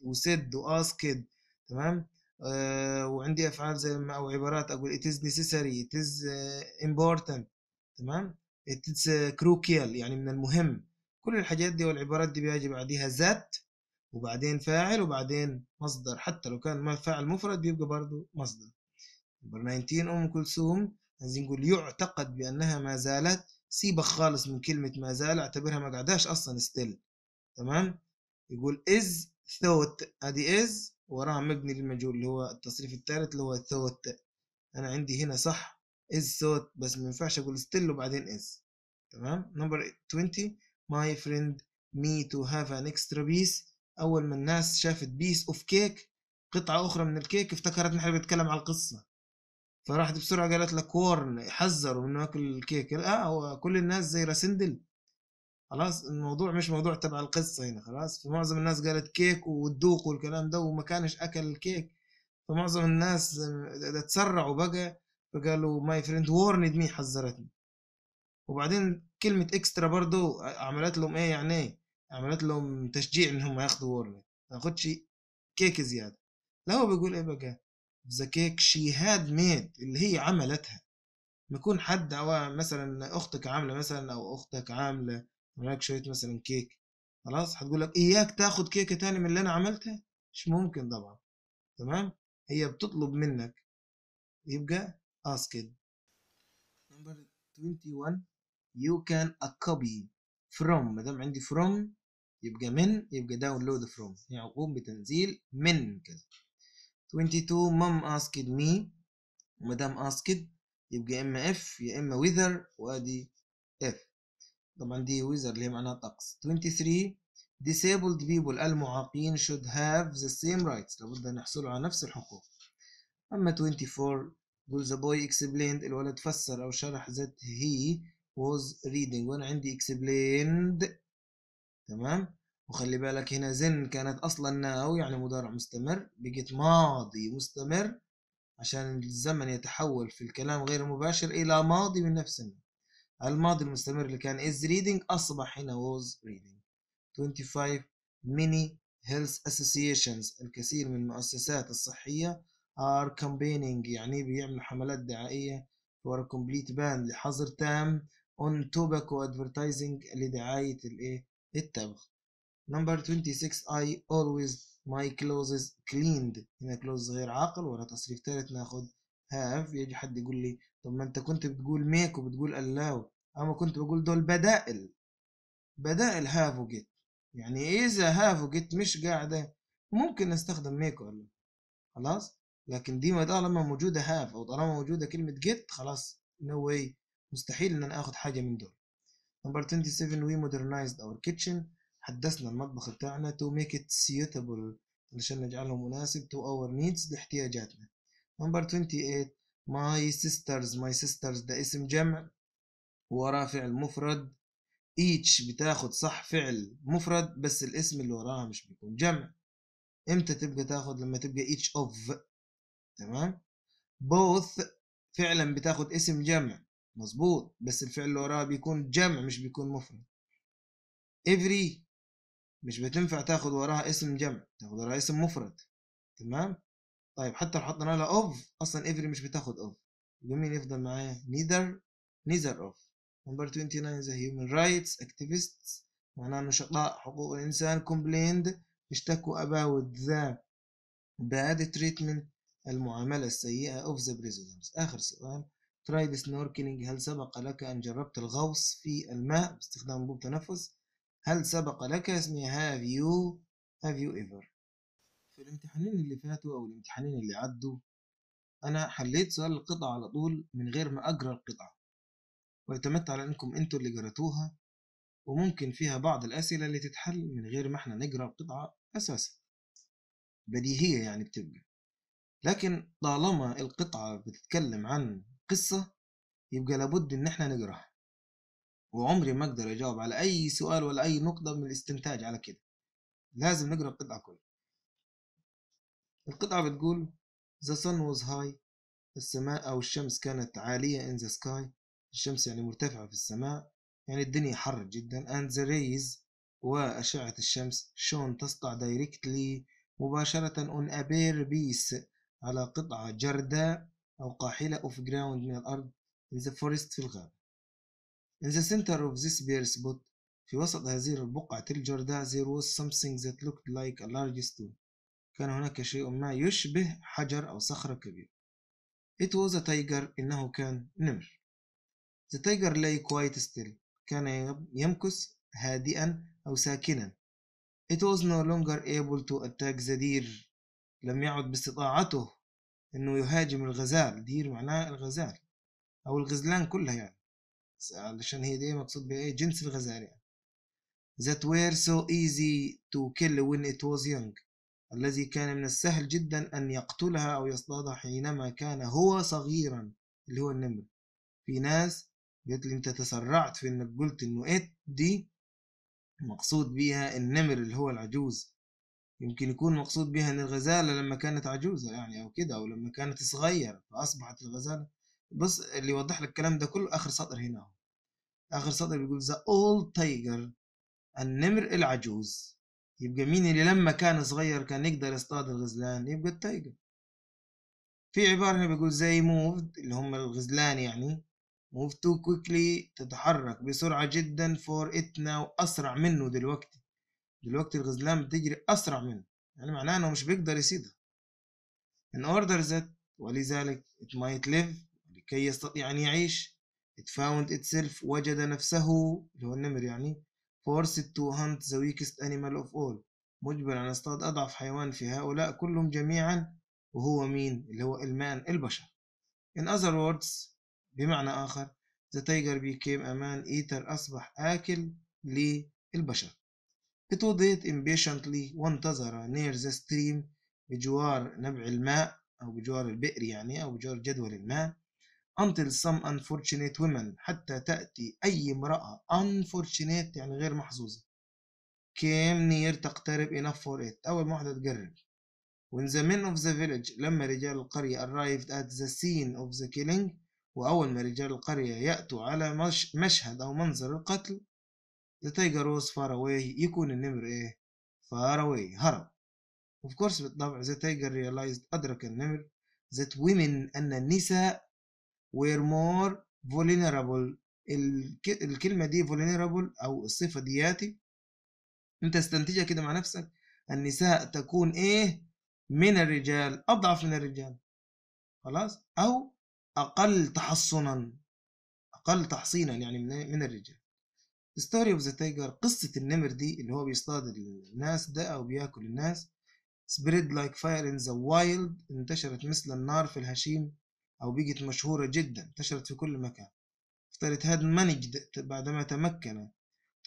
وسد واسكد تمام آه، وعندي افعال زي ما او عبارات اقول it is necessary it is آه، important تمام it is آه، crucial يعني من المهم كل الحاجات دي والعبارات دي بيجي بعديها ذات وبعدين فاعل وبعدين مصدر حتى لو كان ما فاعل مفرد بيبقى برضه مصدر نمبر 19 ام كلثوم عايزين نقول يعتقد بانها ما زالت سيبك خالص من كلمه ما زال اعتبرها ما قعداش اصلا ستيل تمام يقول is thought ادي is وراها مبني للمجهول اللي هو التصريف الثالث اللي هو ثوت انا عندي هنا صح از ثوت بس ما ينفعش اقول ستيل وبعدين از تمام نمبر 20 ماي فريند مي تو هاف ان اكسترا بيس اول ما الناس شافت بيس اوف كيك قطعة أخرى من الكيك افتكرت نحن بنتكلم على القصة فراحت بسرعة قالت لك كورن حذروا من اكل الكيك اه هو كل الناس زي راسندل خلاص الموضوع مش موضوع تبع القصة هنا خلاص فمعظم الناس قالت كيك وتذوق والكلام ده وما كانش أكل الكيك فمعظم الناس تسرعوا بقى فقالوا ماي فريند وورند مي حذرتني وبعدين كلمة اكسترا برضو عملت لهم ايه يعني إيه؟ عملت لهم تشجيع انهم ياخذوا وورند ما ياخدش كيك زيادة لا هو بيقول ايه بقى ذا كيك شي هاد ميد اللي هي عملتها بكون حد أو مثلا اختك عاملة مثلا او اختك عاملة هناك شويه مثلا كيك خلاص هتقول لك اياك تاخد كيكه تاني من اللي انا عملتها مش ممكن طبعا تمام هي بتطلب منك يبقى asked number 21 you can a copy from ما دام عندي from يبقى من يبقى download from يعني اقوم بتنزيل من كذا 22 mom asked me وما دام asked يبقى اما if يا اما whether وادي if طبعا دي ويزر اللي هي معناها طقس 23 disabled people المعاقين should have the same rights لابد أن يحصلوا على نفس الحقوق أما 24 will the boy explained الولد فسر أو شرح that he was reading وأنا عندي explained تمام وخلي بالك هنا زن كانت أصلا ناو يعني مضارع مستمر بقت ماضي مستمر عشان الزمن يتحول في الكلام غير المباشر إلى ماضي من نفس النوع الماضي المستمر اللي كان is reading أصبح هنا was reading 25 many health associations الكثير من المؤسسات الصحية are campaigning يعني بيعملوا حملات دعائية for a complete ban لحظر تام on tobacco advertising لدعاية الايه التبغ number 26 I always my clothes cleaned هنا clothes غير عاقل ولا تصريف ثالث ناخد have يجي حد يقول لي طب ما انت كنت بتقول make وبتقول allow أما كنت بقول دول بدائل بدائل هاف وجيت يعني إذا هاف وجيت مش قاعدة ممكن نستخدم ميك ولا خلاص لكن دي طالما موجودة هاف أو طالما موجودة كلمة جيت خلاص نو no واي مستحيل إن أنا آخد حاجة من دول نمبر 27 وي مودرنايزد اور كيتشن حدثنا المطبخ بتاعنا to make it suitable علشان نجعله مناسب to our needs لاحتياجاتنا نمبر 28 ماي سيسترز ماي سيسترز ده اسم جمع وراه فعل مفرد each بتاخد صح فعل مفرد بس الاسم اللي وراها مش بيكون جمع امتى تبقى تاخد لما تبقى each of تمام both فعلا بتاخد اسم جمع مظبوط بس الفعل اللي وراها بيكون جمع مش بيكون مفرد every مش بتنفع تاخد وراها اسم جمع تاخد وراها اسم مفرد تمام طيب حتى لو حطينا لها of اصلا every مش بتاخد of يبقى مين يفضل معايا neither neither of نمبر 29 the human rights activists معناها نشطاء حقوق الإنسان complained اشتكوا about the bad treatment المعاملة السيئة of the prisoners آخر سؤال tried snorkeling هل سبق لك أن جربت الغوص في الماء باستخدام انبوب تنفس هل سبق لك اسمي have you have you ever في الامتحانين اللي فاتوا أو الامتحانين اللي عدوا أنا حليت سؤال القطعة على طول من غير ما أقرأ القطعة ويتمتع على انكم انتوا اللي قرأتوها وممكن فيها بعض الاسئله اللي تتحل من غير ما احنا نقرأ القطعه اساسا بديهيه يعني بتبقى لكن طالما القطعه بتتكلم عن قصه يبقى لابد ان احنا نقرأها وعمري ما اقدر اجاوب على اي سؤال ولا اي نقطه من الاستنتاج على كده لازم نقرا القطعه كلها القطعه بتقول The sun was high السماء أو الشمس كانت عالية in the sky الشمس يعني مرتفعة في السماء يعني الدنيا حر جدا and the rays وأشعة الشمس شون تسطع directly مباشرة on a bare piece على قطعة جرداء أو قاحلة of ground من الأرض in the forest في الغابة in the center of this bare spot في وسط هذه البقعة الجرداء there was something that looked like a large stone كان هناك شيء ما يشبه حجر أو صخرة كبيرة it was a tiger إنه كان نمر The tiger lay quite still. كان يمكث هادئا أو ساكنا. It was no longer able to attack the deer. لم يعد باستطاعته إنه يهاجم الغزال. دير معناه الغزال أو الغزلان كلها يعني. علشان هي دي مقصود بأي جنس الغزال يعني. That were so easy to kill when it was young. الذي كان من السهل جدا أن يقتلها أو يصطادها حينما كان هو صغيرا اللي هو النمر في ناس قالت لي انت تسرعت في انك قلت انه ات إيه دي مقصود بيها النمر اللي هو العجوز يمكن يكون مقصود بها ان الغزالة لما كانت عجوزة يعني او كده او لما كانت صغيرة فاصبحت الغزالة بص اللي يوضح لك الكلام ده كله اخر سطر هنا اخر سطر بيقول ذا اول تايجر النمر العجوز يبقى مين اللي لما كان صغير كان يقدر يصطاد الغزلان يبقى التايجر في عبارة هنا بيقول زي موفد اللي هم الغزلان يعني move too quickly تتحرك بسرعة جدا for it now أسرع منه دلوقتي دلوقتي الغزلان بتجري أسرع منه يعني معناه إنه مش بيقدر يصيدها in order that ولذلك it might live لكي يستطيع أن يعيش it found itself وجد نفسه اللي هو النمر يعني forced to hunt the weakest animal of all مجبر أن يصطاد أضعف حيوان في هؤلاء كلهم جميعا وهو مين اللي هو المان البشر in other words بمعنى آخر The tiger became a man eater أصبح آكل للبشر It impatiently وانتظر near the stream بجوار نبع الماء أو بجوار البئر يعني أو بجوار جدول الماء until some unfortunate women حتى تأتي أي امرأة unfortunate يعني غير محظوظة came near تقترب enough for it أول ما واحدة تقرب when the men of the village لما رجال القرية arrived at the scene of the killing وأول ما رجال القرية يأتوا على مش مشهد أو منظر القتل The tiger was far away يكون النمر إيه far away هرب of course بالطبع the tiger realized أدرك النمر that women أن النساء were more vulnerable الكلمة دي vulnerable أو الصفة دياتي أنت استنتجها كده مع نفسك النساء تكون إيه من الرجال أضعف من الرجال خلاص أو أقل تحصنا أقل تحصينا يعني من الرجال ستوري اوف ذا تايجر قصة النمر دي اللي هو بيصطاد الناس ده أو بياكل الناس spread like fire in the wild انتشرت مثل النار في الهشيم أو بقت مشهورة جدا انتشرت في كل مكان افتر هاد منج بعدما تمكن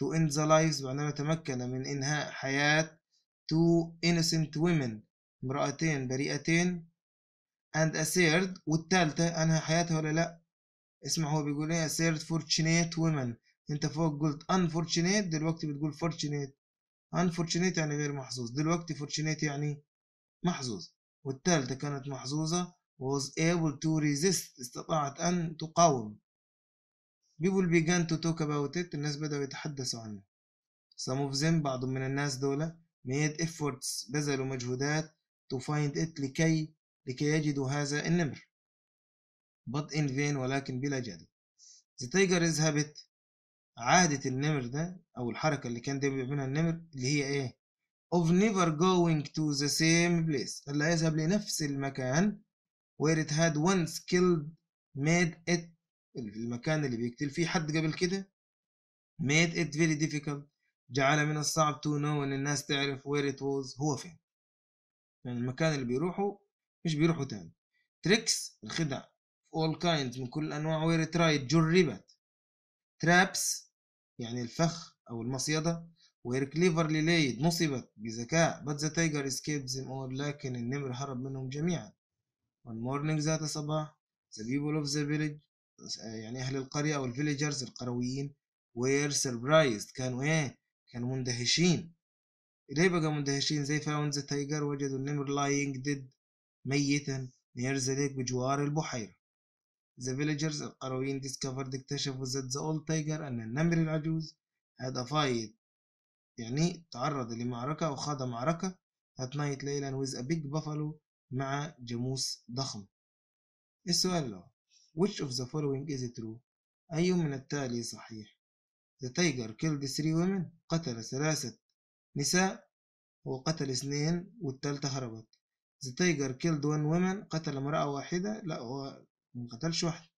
to end the lives بعدما تمكن من إنهاء حياة two innocent women امرأتين بريئتين and a third والتالتة أنهى حياتها ولا لأ اسمع هو بيقول ايه a third fortunate woman انت فوق قلت unfortunate دلوقتي بتقول fortunate unfortunate يعني غير محظوظ دلوقتي fortunate يعني محظوظ والتالتة كانت محظوظة was able to resist استطاعت أن تقاوم people began to talk about it الناس بدأوا يتحدثوا عنه some of them بعض من الناس دولة made efforts بذلوا مجهودات to find it لكي لكي يجدوا هذا النمر but in vain ولكن بلا جدوى the tiger is habit عادة النمر ده أو الحركة اللي كان ده بيعملها النمر اللي هي إيه of never going to the same place اللي يذهب لنفس المكان where it had once killed made it المكان اللي بيقتل فيه حد قبل كده made it very difficult جعل من الصعب to know ان الناس تعرف where it was هو فين يعني المكان اللي بيروحه مش بيروحوا تاني تريكس الخدع اول كايند من كل انواع ترايد جربت ترابس يعني الفخ او المصيده وير ويركليفر ليد نصبت بذكاء بات ذا تايجر اسكيبز اول لكن النمر هرب منهم جميعا وان مورنينج ذات صباح ذا بيبول اوف ذا فيلج يعني اهل القريه او الفيليجرز القرويين وير سربرايزد كانوا ايه كانوا مندهشين ليه بقى مندهشين زي فاوند ذا تايجر وجدوا النمر لاينج ديد ميتا lake بجوار البحيرة. The villagers القرويين discovered اكتشفوا that the old tiger أن النمر العجوز had a fight يعني تعرض لمعركة أو خاض معركة at night ليلا with a big buffalo مع جاموس ضخم. السؤال له which of the following is true؟ أي من التالي صحيح؟ The tiger killed three women قتل ثلاثة نساء وقتل اثنين والتالتة هربت The tiger killed one woman قتل امرأة واحدة لا هو ما قتلش واحدة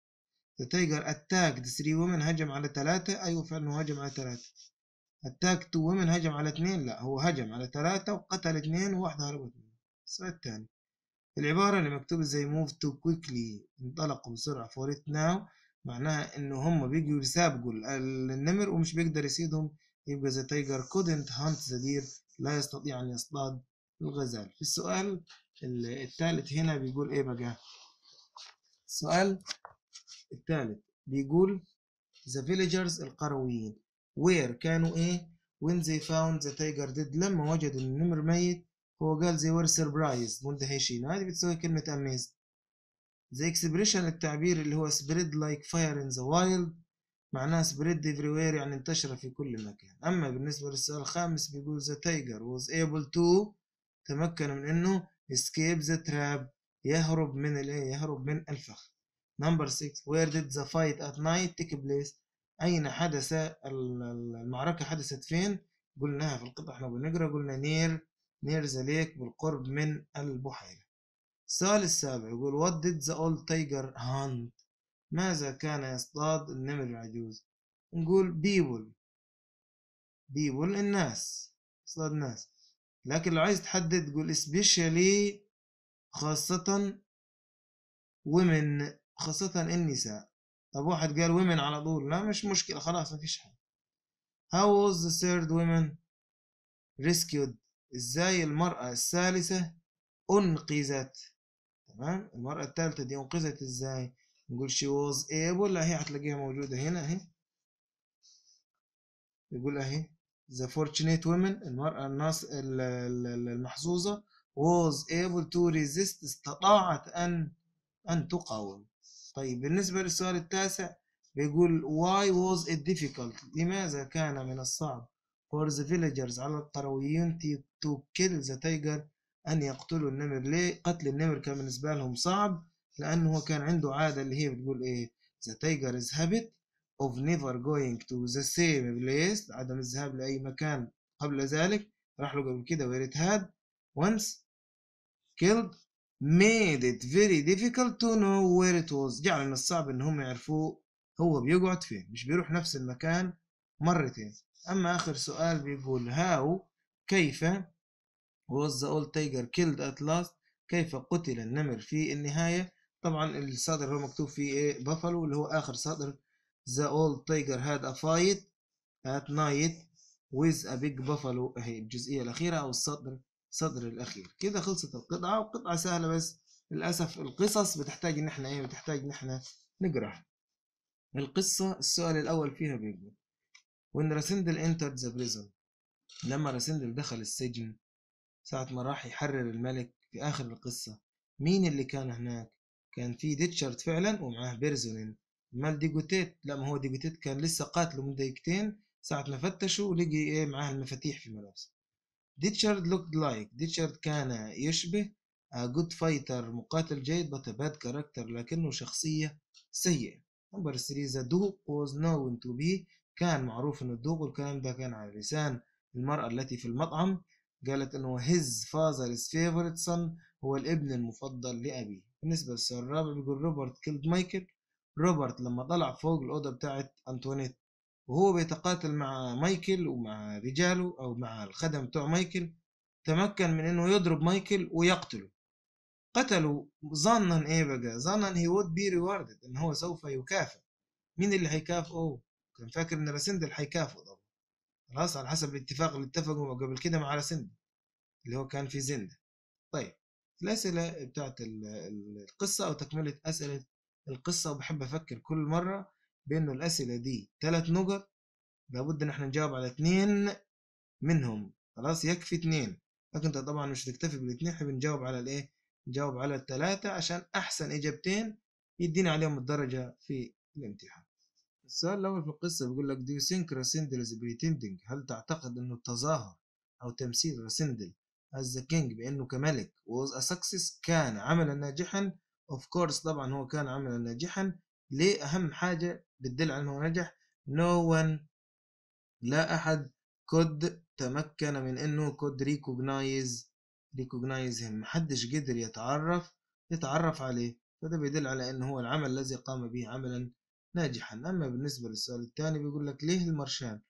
The tiger attacked three women هجم على ثلاثة أيوة فعلا هو هجم على ثلاثة attacked two women هجم على اثنين لا هو هجم على ثلاثة وقتل اثنين وواحدة هربت منه السؤال الثاني العبارة اللي مكتوبة زي move too quickly انطلقوا بسرعة for it now معناها إن هم بيجوا يسابقوا النمر ومش بيقدر يصيدهم يبقى the tiger couldn't hunt the deer لا يستطيع أن يصطاد الغزال في السؤال الثالث هنا بيقول ايه بقى السؤال الثالث بيقول the villagers القرويين where كانوا ايه when they found the tiger dead لما وجدوا النمر ميت هو قال they were surprised مندهشين هذه بتسوي كلمة amazed the expression التعبير اللي هو spread like fire in the wild معناه spread everywhere يعني انتشر في كل مكان أما بالنسبة للسؤال الخامس بيقول the tiger was able to تمكن من إنه escape the trap يهرب من الايه يهرب من الفخ number 6 where did the fight at night take place اين حدث المعركه حدثت فين قلناها في القطع احنا بنقرا قلنا نير نير ذا ليك بالقرب من البحيره السؤال السابع يقول what did the old tiger hunt ماذا كان يصطاد النمر العجوز نقول people people الناس يصطاد الناس لكن لو عايز تحدد قول especially خاصة women خاصة النساء طب واحد قال women على طول لا مش مشكلة خلاص مفيش حاجة how was the third woman rescued ازاي المرأة الثالثة أنقذت تمام المرأة الثالثة دي أنقذت ازاي نقول she was able اهي هتلاقيها موجودة هنا اهي يقول اهي The fortunate woman المرأة الناس المحظوظة was able to resist استطاعت أن أن تقاوم طيب بالنسبة للسؤال التاسع بيقول why was it difficult لماذا كان من الصعب for the villagers على القرويين to kill the tiger أن يقتلوا النمر ليه قتل النمر كان بالنسبة لهم صعب لأنه هو كان عنده عادة اللي هي بتقول إيه the tiger is habit of never going to the same place عدم الذهاب لأي مكان قبل ذلك راح له قبل كده where it had once killed made it very difficult to know where it was جعل من الصعب ان هم يعرفوه هو بيقعد فين مش بيروح نفس المكان مرتين اما اخر سؤال بيقول how كيف was the old tiger killed at last كيف قتل النمر في النهاية طبعا السطر هو مكتوب فيه ايه بافالو اللي هو اخر سطر The old tiger had a fight at night with a big buffalo اهي الجزئية الأخيرة أو السطر السطر الأخير كده خلصت القطعة وقطعه سهلة بس للأسف القصص بتحتاج إن احنا إيه بتحتاج إن احنا نقرا القصة السؤال الأول فيها بيقول when راسندل entered the prison لما راسندل دخل السجن ساعة ما راح يحرر الملك في آخر القصة مين اللي كان هناك؟ كان في ديتشارد فعلا ومعاه بيرزونين مال ديجوتيت لا ما هو ديجوتيت كان لسه قاتله من دقيقتين ساعة ما فتشوا لقي ايه معاه المفاتيح في ملابسه ديتشارد لوكد لايك ديتشارد كان يشبه جود فايتر مقاتل جيد بات باد كاركتر لكنه شخصية سيئة نمبر 3 ذا دوغ واز نون تو بي كان معروف ان الدوغ والكلام ده كان على لسان المرأة التي في المطعم قالت انه هيز father's فيفورت son هو الابن المفضل لأبيه بالنسبة للسؤال الرابع بيقول روبرت كيلد مايكل روبرت لما طلع فوق الأوضة بتاعت أنتونيت وهو بيتقاتل مع مايكل ومع رجاله أو مع الخدم بتوع مايكل تمكن من إنه يضرب مايكل ويقتله قتله ظنا إيه بقى ظنا هي وود بي rewarded إن هو سوف يكافئ مين اللي هيكافئه كان فاكر إن راسندل هيكافئه طبعا خلاص على حسب الاتفاق اللي اتفقوا قبل كده مع راسندل اللي هو كان في زند طيب الأسئلة بتاعت القصة أو تكملة أسئلة القصة وبحب أفكر كل مرة بإنه الأسئلة دي تلات نقط لابد إن احنا نجاوب على اتنين منهم خلاص يكفي اتنين لكن انت طبعا مش تكتفي بالاتنين احنا بنجاوب على الايه نجاوب على التلاتة عشان أحسن إجابتين يديني عليهم الدرجة في الامتحان السؤال الأول في القصة بيقول لك Do you think Rasindel is pretending هل تعتقد أنه التظاهر أو تمثيل راسندل as the king بأنه كملك was a success كان عملا ناجحا اوف كورس طبعا هو كان عملا ناجحا ليه اهم حاجه بتدل على انه نجح نو no one لا احد كود تمكن من انه كود ريكوجنايز ريكوجنايز هم محدش قدر يتعرف يتعرف عليه فده بيدل على ان هو العمل الذي قام به عملا ناجحا اما بالنسبه للسؤال الثاني بيقول لك ليه المرشان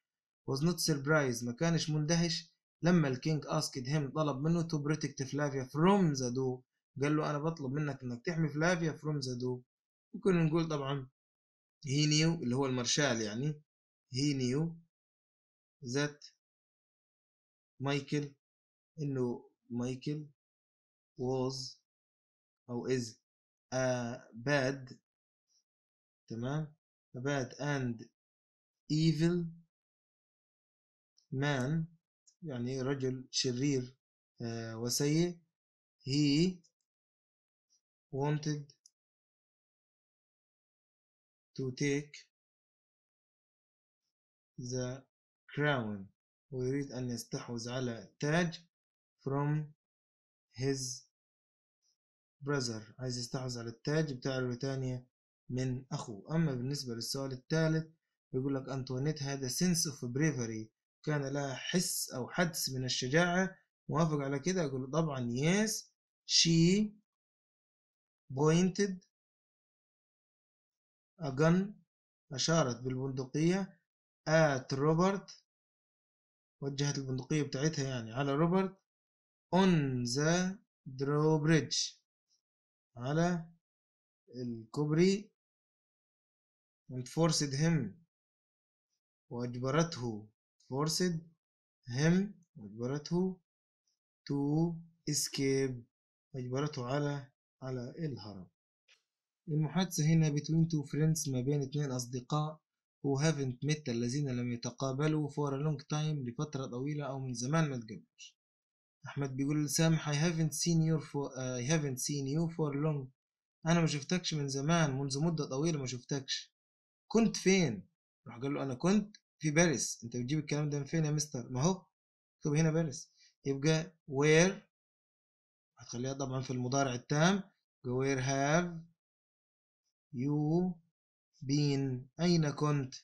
was not surprised ما كانش مندهش لما الكينج اسكد هم طلب منه to protect فلافيا from the do قال له انا بطلب منك انك تحمي فلافيا فروم ذا دوب وكنا نقول طبعا هي نيو اللي هو المارشال يعني هي نيو ذات مايكل انه مايكل was او is a bad تمام a bad and evil man يعني رجل شرير آه، وسيء he wanted to take the crown ويريد أن يستحوذ على التاج from his brother عايز يستحوذ على التاج بتاع بريطانيا من أخوه أما بالنسبة للسؤال الثالث بيقول لك أنتوانيت هذا sense of bravery كان لها حس أو حدس من الشجاعة موافق على كده أقول طبعا yes she pointed a gun أشارت بالبندقية at روبرت وجهت البندقية بتاعتها يعني على روبرت on the drawbridge على الكوبري and forced him وأجبرته forced him وأجبرته to escape أجبرته على على إيه الهرم المحادثة هنا between two friends ما بين اثنين أصدقاء who haven't met الذين لم يتقابلوا for a long time لفترة طويلة أو من زمان ما اتقابلوش أحمد بيقول سامح I haven't seen you for uh, I haven't seen you for long أنا ما شفتكش من زمان منذ مدة طويلة ما شفتكش كنت فين؟ راح قال له أنا كنت في باريس أنت بتجيب الكلام ده من فين يا مستر؟ ما هو اكتب هنا باريس يبقى where خليها طبعا في المضارع التام where have you been أين كنت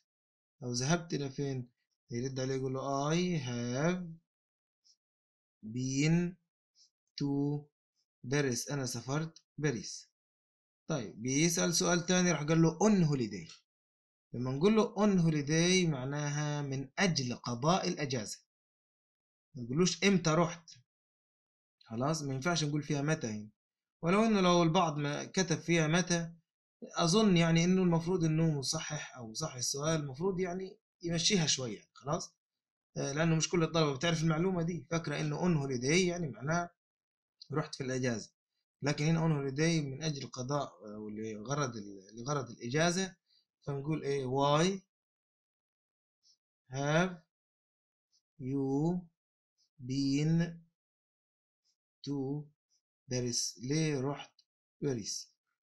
أو ذهبت إلى فين يرد عليه يقول له I have been to Paris أنا سافرت باريس طيب بيسأل سؤال تاني راح قال له on holiday لما نقول له on holiday معناها من أجل قضاء الأجازة ما نقولوش إمتى رحت خلاص ما ينفعش نقول فيها متى يعني ولو انه لو البعض ما كتب فيها متى اظن يعني انه المفروض انه صحح او صحح السؤال المفروض يعني يمشيها شويه خلاص آه، لانه مش كل الطلبه بتعرف المعلومه دي فاكره انه اون هوليداي يعني معناها رحت في الاجازه لكن هنا اون هوليداي من اجل قضاء آه، ولغرض لغرض الاجازه فنقول ايه why have you been to باريس ليه رحت باريس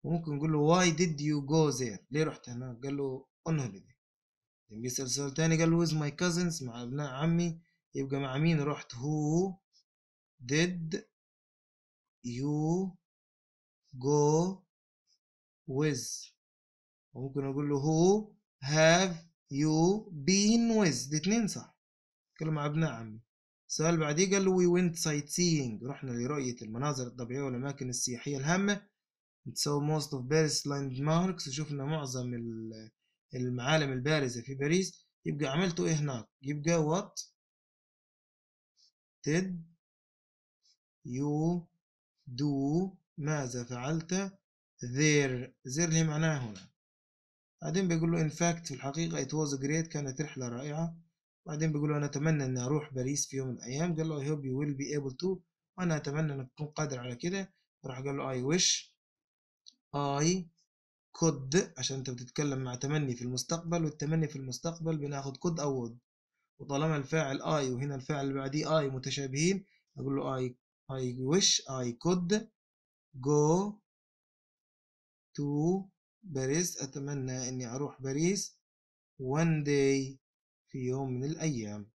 وممكن نقول له why did you go there ليه رحت هناك قال له on holiday لما بيسأل سؤال تاني قال له with my cousins مع ابناء عمي يبقى مع مين رحت who did you go with وممكن اقول له who have you been with الاثنين صح كلمة مع ابناء عمي السؤال بعديه قال له وي went سايت seeing رحنا لرؤية المناظر الطبيعية والأماكن السياحية الهامة so most of Paris landmarks شفنا معظم المعالم البارزة في باريس يبقى عملتوا إيه هناك يبقى what did you do ماذا فعلت there there اللي معناه هنا بعدين بيقول له in fact في الحقيقة it was great كانت رحلة رائعة بعدين بيقول له انا اتمنى اني اروح باريس في يوم من الايام قال له اي هوب يو ويل بي ايبل تو وانا اتمنى انك تكون قادر على كده راح قال له اي ويش اي كود عشان انت بتتكلم مع تمني في المستقبل والتمني في المستقبل بناخد كود او وود وطالما الفاعل اي وهنا الفاعل اللي بعديه اي متشابهين اقول له اي اي ويش اي كود جو تو باريس اتمنى اني اروح باريس one day في يوم من الأيام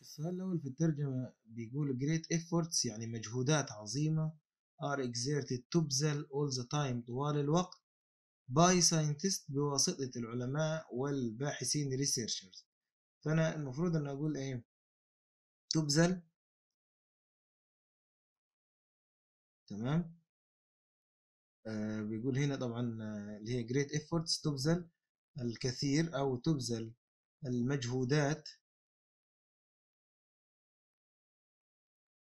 السؤال الأول في الترجمة بيقول great efforts يعني مجهودات عظيمة are exerted تبذل all the time طوال الوقت by scientists بواسطة العلماء والباحثين researchers فأنا المفروض أن أقول إيه تبذل تمام آه بيقول هنا طبعا آه، اللي هي great efforts تبذل الكثير أو تبذل المجهودات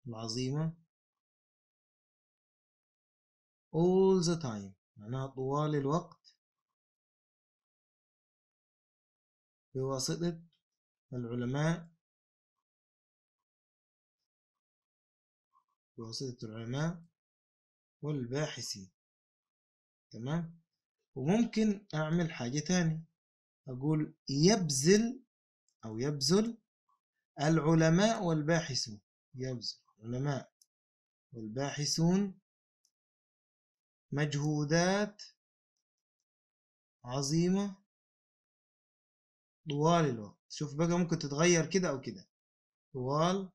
العظيمة all the time معناها طوال الوقت بواسطة العلماء بواسطة العلماء والباحثين تمام وممكن أعمل حاجة تاني أقول يبذل أو يبذل العلماء والباحثون يبذل العلماء والباحثون مجهودات عظيمة طوال الوقت شوف بقى ممكن تتغير كده أو كده طوال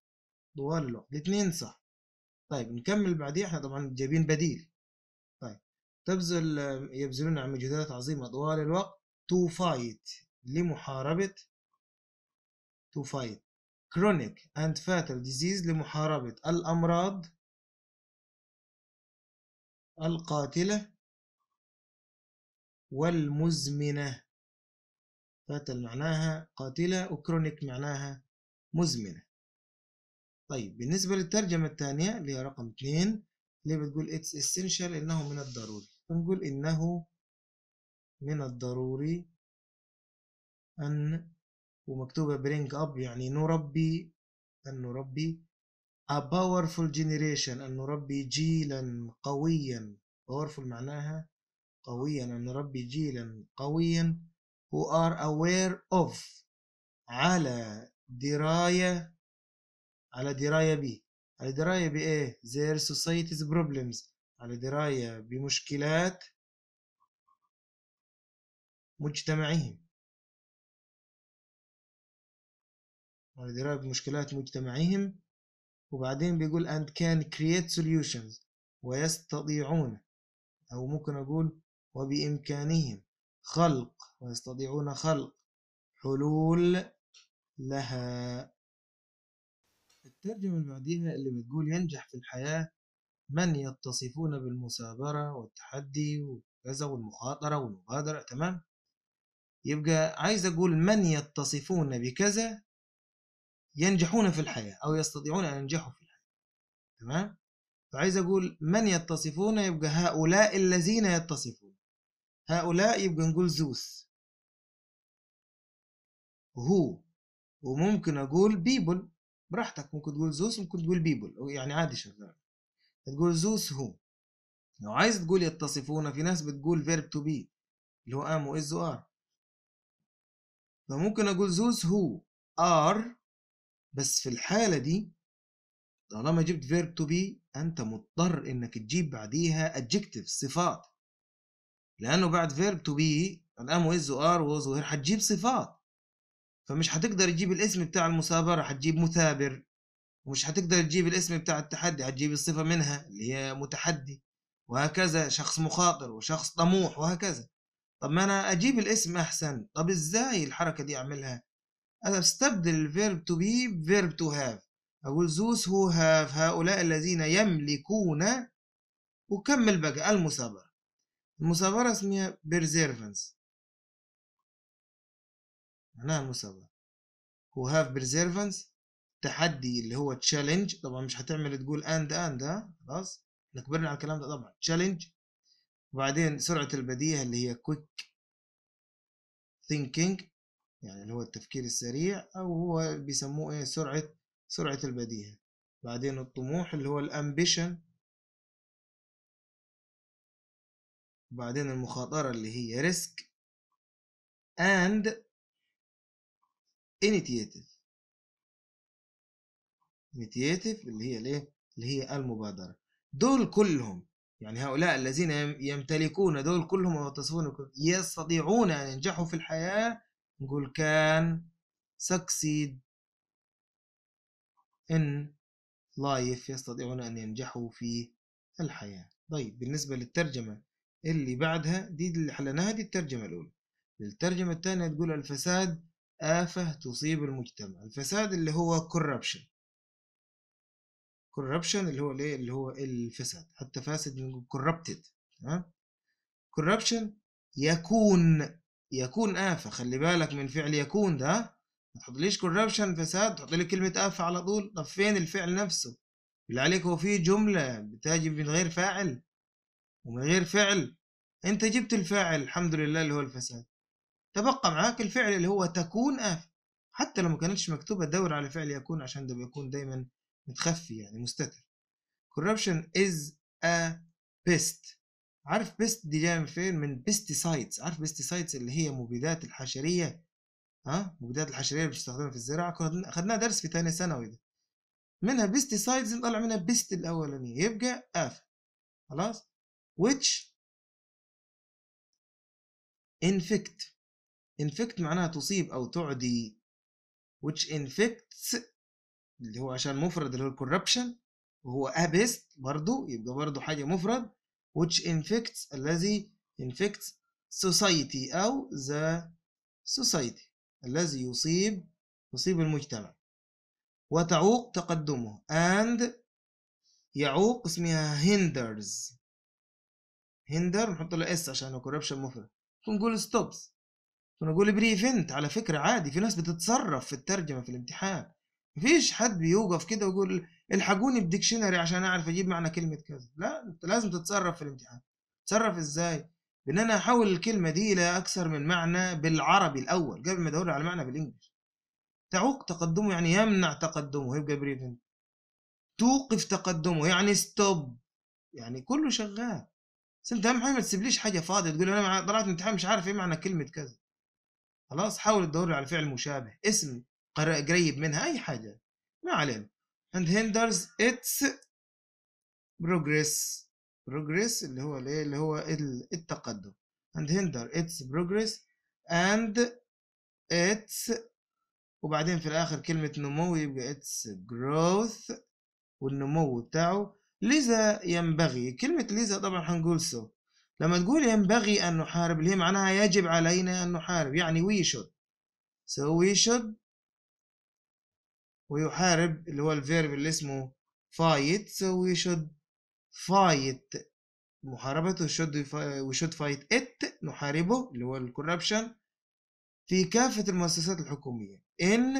طوال الوقت الاتنين صح طيب نكمل بعديها احنا طبعا جايبين بديل طيب تبذل يبذلون مجهودات عظيمة طوال الوقت to fight لمحاربة to fight chronic and fatal disease لمحاربة الأمراض القاتلة والمزمنة فاتل معناها قاتلة وكرونيك معناها مزمنة طيب بالنسبة للترجمة الثانية اللي هي رقم 2 اللي بتقول it's essential إنه من الضروري بنقول إنه من الضروري أن ومكتوبة bring up يعني نربي أن نربي a powerful generation أن نربي جيلا قويا powerful معناها قويا أن نربي جيلا قويا who are aware of على دراية على دراية به على دراية بإيه their society's problems على دراية بمشكلات مجتمعهم والدراية بمشكلات مجتمعهم وبعدين بيقول and can create solutions ويستطيعون أو ممكن أقول وبإمكانهم خلق ويستطيعون خلق حلول لها الترجمة اللي بعديها اللي بتقول ينجح في الحياة من يتصفون بالمثابرة والتحدي وكذا والمخاطرة والمبادرة تمام يبقى عايز أقول من يتصفون بكذا ينجحون في الحياة أو يستطيعون أن ينجحوا في الحياة تمام فعايز أقول من يتصفون يبقى هؤلاء الذين يتصفون هؤلاء يبقى نقول زوس هو وممكن أقول بيبل براحتك ممكن تقول زوس ممكن تقول بيبل يعني عادي شغال تقول زوس هو لو عايز تقول يتصفون في ناس بتقول فيرب تو بي اللي هو ام واز وار فممكن اقول زوز هو ار بس في الحالة دي طالما جبت verb to be انت مضطر انك تجيب بعديها ادجكتيف صفات لانه بعد verb to be الام ويز وار ووز وهير هتجيب صفات فمش هتقدر تجيب الاسم بتاع المثابرة هتجيب مثابر ومش هتقدر تجيب الاسم بتاع التحدي هتجيب الصفة منها اللي هي متحدي وهكذا شخص مخاطر وشخص طموح وهكذا طب ما انا اجيب الاسم احسن طب ازاي الحركه دي اعملها انا استبدل الفيرب تو بي بفيرب تو هاف اقول زوس هو هاف هؤلاء الذين يملكون وكمل بقى المثابره المثابره اسمها بيرزيرفنس معناها المثابره هو هاف بيرزيرفنس تحدي اللي هو تشالنج طبعا مش هتعمل تقول اند اند ها خلاص احنا كبرنا على الكلام ده طبعا تشالنج وبعدين سرعة البديهة اللي هي quick thinking يعني اللي هو التفكير السريع أو هو بيسموه إيه سرعة سرعة البديهة بعدين الطموح اللي هو الأمبيشن بعدين المخاطرة اللي هي risk and initiative initiative اللي هي الايه اللي هي المبادرة دول كلهم يعني هؤلاء الذين يمتلكون دول كلهم ويتصفون يستطيعون أن ينجحوا في الحياة نقول كان سكسيد ان لايف يستطيعون أن ينجحوا في الحياة طيب بالنسبة للترجمة اللي بعدها دي اللي حلناها دي الترجمة الأولى الترجمة الثانية تقول الفساد آفة تصيب المجتمع الفساد اللي هو corruption كوربشن اللي هو الايه اللي هو الفساد حتى فاسد من كوربتد تمام كوربشن يكون يكون آفة خلي بالك من فعل يكون ده ما تحطليش كوربشن فساد تحط لي كلمة آفة على طول طب فين الفعل نفسه اللي عليك هو في جملة بتاجي من غير فاعل ومن غير فعل انت جبت الفاعل الحمد لله اللي هو الفساد تبقى معاك الفعل اللي هو تكون آفة حتى لو ما كانتش مكتوبة دور على فعل يكون عشان ده بيكون دايما متخفي يعني مستتر corruption is a pest عارف بيست دي جايه من فين من بيستيسايدز عارف بيستيسايدز اللي هي مبيدات الحشريه ها مبيدات الحشريه اللي بتستخدمها في الزراعه اخذناها درس في ثانيه ثانوي ده منها بيستيسايدز نطلع منها بيست الاولانيه يبقى آفة خلاص which infect infect معناها تصيب او تعدي which infects اللي هو عشان مفرد اللي هو الكوربشن وهو ابيست برضو يبقى برضو حاجة مفرد which infects الذي infects society أو the society الذي يصيب يصيب المجتمع وتعوق تقدمه and يعوق اسمها hinders hinder نحط له اس عشان corruption مفرد ونقول stops ونقول بريفنت على فكرة عادي في ناس بتتصرف في الترجمة في الامتحان مفيش حد بيوقف كده ويقول الحقوني بديكشنري عشان اعرف اجيب معنى كلمه كذا لا انت لازم تتصرف في الامتحان تتصرف ازاي بان انا احول الكلمه دي الى اكثر من معنى بالعربي الاول قبل ما ادور على معنى بالانجلش تعوق تقدمه يعني يمنع تقدمه يبقى بريفنت توقف تقدمه يعني ستوب يعني كله شغال بس انت اهم حاجه ما تسيبليش حاجه فاضيه تقول انا طلعت امتحان مش عارف ايه معنى كلمه كذا خلاص حاول تدور على فعل مشابه اسم قريب منها اي حاجه ما علينا and hinders its progress progress اللي هو الايه اللي هو التقدم and hinder its progress and its وبعدين في الاخر كلمه نمو يبقى its growth والنمو بتاعه لذا ينبغي كلمه لذا طبعا هنقول سو لما تقول ينبغي ان نحارب اللي هي معناها يجب علينا ان نحارب يعني we should so we should ويحارب اللي هو الفيرب اللي اسمه فايت so we should fight محاربته should we should fight it نحاربه اللي هو الكوربشن في كافة المؤسسات الحكومية in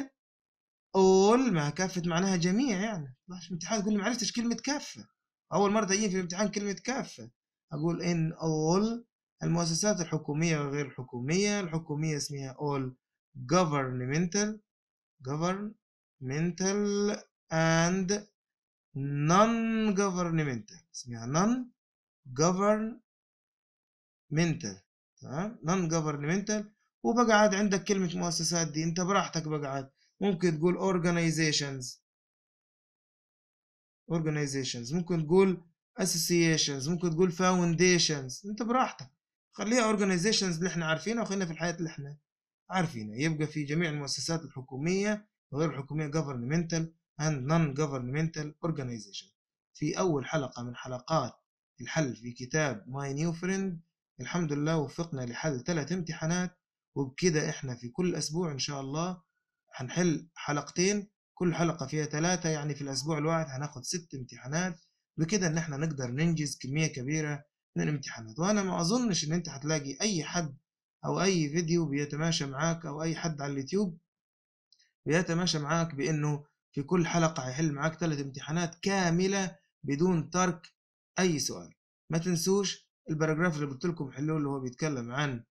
all ما كافة معناها جميع يعني مش امتحان تقول لي عرفتش كلمة كافة أول مرة تجيني في الامتحان كلمة كافة أقول in all المؤسسات الحكومية وغير الحكومية الحكومية اسمها all governmental govern governmental and non-governmental اسمها non-governmental تمام non-governmental وبقى عاد عندك كلمة مؤسسات دي انت براحتك بقى عاد ممكن تقول organizations organizations ممكن تقول associations ممكن تقول foundations انت براحتك خليها organizations اللي احنا عارفينها وخلينا في الحياة اللي احنا عارفينها يبقى في جميع المؤسسات الحكومية غير حكومية governmental and non-governmental organization في أول حلقة من حلقات الحل في كتاب My New Friend الحمد لله وفقنا لحل ثلاث امتحانات وبكده احنا في كل أسبوع إن شاء الله هنحل حلقتين كل حلقة فيها ثلاثة يعني في الأسبوع الواحد هناخد ست امتحانات بكده إن احنا نقدر ننجز كمية كبيرة من الامتحانات وأنا ما أظنش إن أنت هتلاقي أي حد أو أي فيديو بيتماشى معاك أو أي حد على اليوتيوب بيتماشى معاك بانه في كل حلقه هيحل معاك ثلاث امتحانات كامله بدون ترك اي سؤال ما تنسوش الباراجراف اللي قلت لكم حلوه اللي هو بيتكلم عن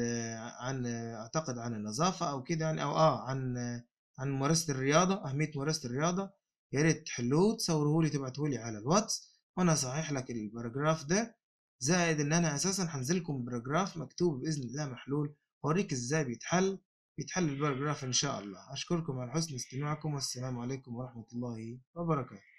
آه، عن آه، اعتقد عن النظافه او كده يعني او اه عن آه، عن ممارسه الرياضه اهميه ممارسه الرياضه يا ريت تحلوه تصوره لي تبعته لي على الواتس وانا صحيح لك الباراجراف ده زائد ان انا اساسا هنزل لكم باراجراف مكتوب باذن الله محلول اوريك ازاي بيتحل يتحل الباراجراف إن شاء الله أشكركم على حسن استماعكم والسلام عليكم ورحمة الله وبركاته